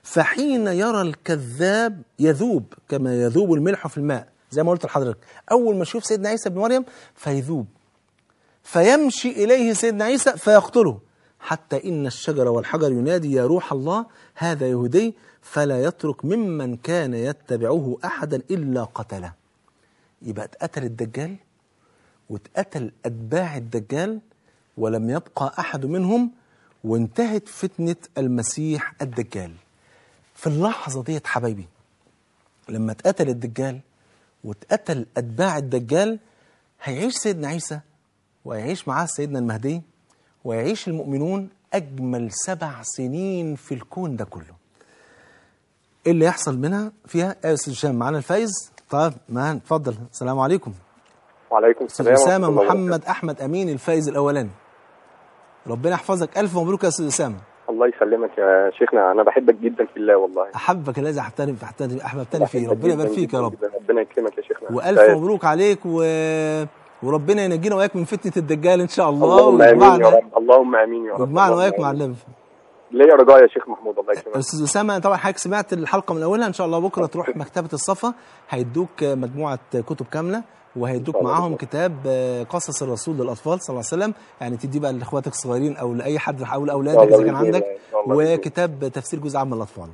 Speaker 1: فحين يرى الكذاب يذوب كما يذوب الملح في الماء زي ما قلت لحضرتك أول ما يشوف سيدنا عيسى بن مريم فيذوب فيمشي إليه سيدنا عيسى فيقتله حتى إن الشجر والحجر ينادي يا روح الله هذا يهودي فلا يترك ممن كان يتبعه أحدا إلا قتله يبقى اتقتل الدجال واتقتل أتباع الدجال ولم يبقى أحد منهم وانتهت فتنة المسيح الدجال في اللحظة ديت حبايبي لما اتقتل الدجال واتقتل أتباع الدجال هيعيش سيدنا عيسى وهيعيش معاه سيدنا المهدي ويعيش المؤمنون أجمل سبع سنين في الكون ده كله إيه اللي يحصل منها فيها يا آه، أستاذ هشام معانا الفايز طيب ما اتفضل السلام عليكم وعليكم السلام أسامة محمد أحمد أمين الفايز الأولاني ربنا يحفظك ألف مبروك يا أستاذ أسامة الله يسلمك يا شيخنا أنا بحبك جدا في الله والله أحبك الذي أحترم أحببتني فيه ربنا يبارك فيك يا رب ربنا يكرمك يا شيخنا وألف طيب. مبروك عليك و وربنا ينجينا واياك من فتنه الدجال ان شاء الله اللهم امين يا رب اللهم امين يا رب ويجمعنا واياك مع معلم ليا رجاء يا شيخ محمود الله يكرمك استاذ اسامه طبعا حضرتك سمعت الحلقه من اولها ان شاء الله بكره تروح مكتبه الصفا هيدوك مجموعه كتب كامله وهيدوك معاهم كتاب قصص الرسول للاطفال صلى الله عليه وسلم يعني تدي بقى لاخواتك الصغيرين او لاي حد او لاولادك اذا كان عندك وكتاب تفسير جزء عام من الاطفال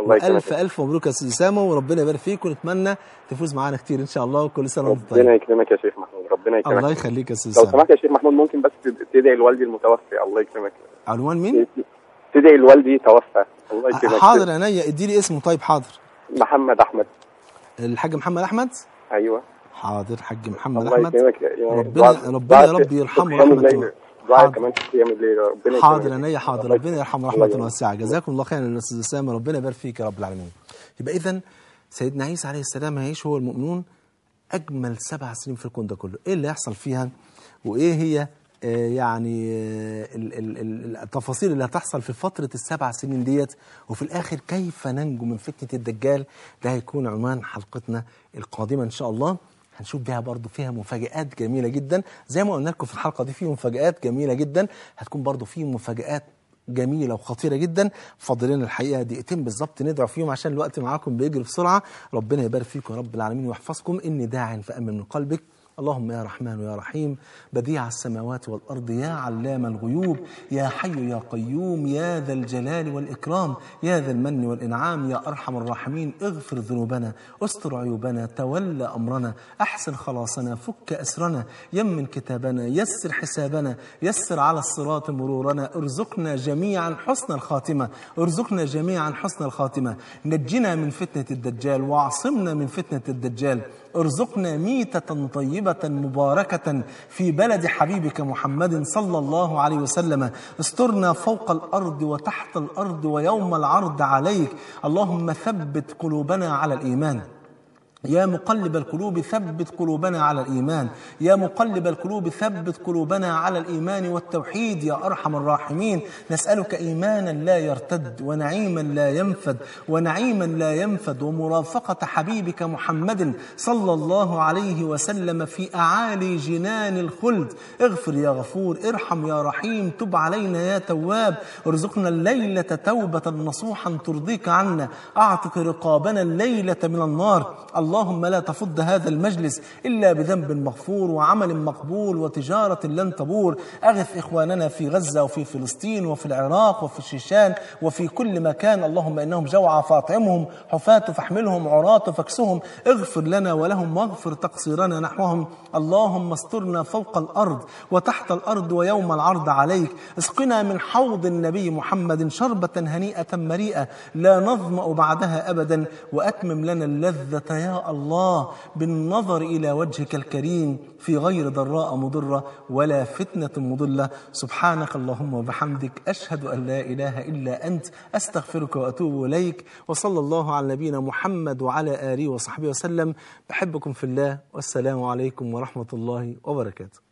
Speaker 1: الله يكرمك الف الف مبروك يا استاذ اسامه وربنا يبارك فيك ونتمنى تفوز معانا كتير ان شاء الله وكل سنه وانت طيب ربنا يكرمك يا شيخ محمود ربنا يكرمك الله يخليك يا استاذ اسامه لو سمحت يا شيخ محمود ممكن بس تدعي لوالدي المتوفي الله يكرمك عنوان مين؟ تدعي لوالدي توفى الله يكرمك حاضر عينيا ادي لي اسمه طيب حاضر محمد احمد الحاج محمد احمد ايوه حاضر حاج محمد احمد ربنا ربنا يا رب يرحمه ويرحمه حاضر. كمان ست ايام الليل ربنا حاضر انا حاضر ربنا يرحمه رحمه واسعه جزاكم الله خيرا يا استاذ اسامه ربنا يبارك فيك يا رب العالمين يبقى اذا سيدنا عيسى عليه السلام هيعيش هو المؤمنون اجمل سبع سنين في الكون ده كله ايه اللي هيحصل فيها وايه هي آه، يعني آه، التفاصيل اللي هتحصل في فترة السبع سنين ديت وفي الآخر كيف ننجو من فتنة الدجال ده هيكون عنوان حلقتنا القادمة إن شاء الله هنشوف بيها برضو فيها مفاجآت جميلة جدا زي ما قلنا لكم في الحلقة دي في مفاجآت جميلة جدا هتكون برضو في مفاجآت جميله وخطيره جدا فاضلين الحقيقه دقيقتين بالظبط ندعو فيهم عشان الوقت معاكم بيجري بسرعه ربنا يبارك فيكم يا رب العالمين ويحفظكم اني داع فامن من قلبك اللهم يا رحمن يا رحيم بديع السماوات والأرض يا علام الغيوب يا حي يا قيوم يا ذا الجلال والإكرام يا ذا المن والإنعام يا أرحم الراحمين اغفر ذنوبنا استر عيوبنا تولى أمرنا أحسن خلاصنا فك أسرنا يمن كتابنا يسر حسابنا يسر على الصراط مرورنا ارزقنا جميعا حسن الخاتمة ارزقنا جميعا حسن الخاتمة نجنا من فتنة الدجال وعصمنا من فتنة الدجال ارزقنا ميتة طيبة مباركة في بلد حبيبك محمد صلى الله عليه وسلم استرنا فوق الأرض وتحت الأرض ويوم العرض عليك اللهم ثبت قلوبنا على الإيمان يا مقلب القلوب ثبت قلوبنا على الإيمان يا مقلب القلوب ثبت قلوبنا على الإيمان والتوحيد يا أرحم الراحمين نسألك إيمانا لا يرتد ونعيما لا ينفد ونعيما لا ينفد ومرافقة حبيبك محمد صلى الله عليه وسلم في أعالي جنان الخلد اغفر يا غفور ارحم يا رحيم تب علينا يا تواب ارزقنا الليلة توبة نصوحا ترضيك عنا أعتق رقابنا الليلة من النار اللهم لا تفض هذا المجلس إلا بذنب مغفور وعمل مقبول وتجارة لن تبور أغث إخواننا في غزة وفي فلسطين وفي العراق وفي الشيشان وفي كل مكان اللهم إنهم جوعى فاطعمهم حفاة فاحملهم عراة فاكسهم اغفر لنا ولهم واغفر تقصيرنا نحوهم اللهم استرنا فوق الأرض وتحت الأرض ويوم العرض عليك اسقنا من حوض النبي محمد شربة هنيئة مريئة لا نظمأ بعدها أبدا وأتمم لنا اللذة يا الله بالنظر إلى وجهك الكريم في غير ضراء مضرة ولا فتنة مضلة سبحانك اللهم وبحمدك أشهد أن لا إله إلا أنت أستغفرك وأتوب إليك وصلى الله على نبينا محمد وعلى آله وصحبه وسلم بحبكم في الله والسلام عليكم ورحمة الله وبركاته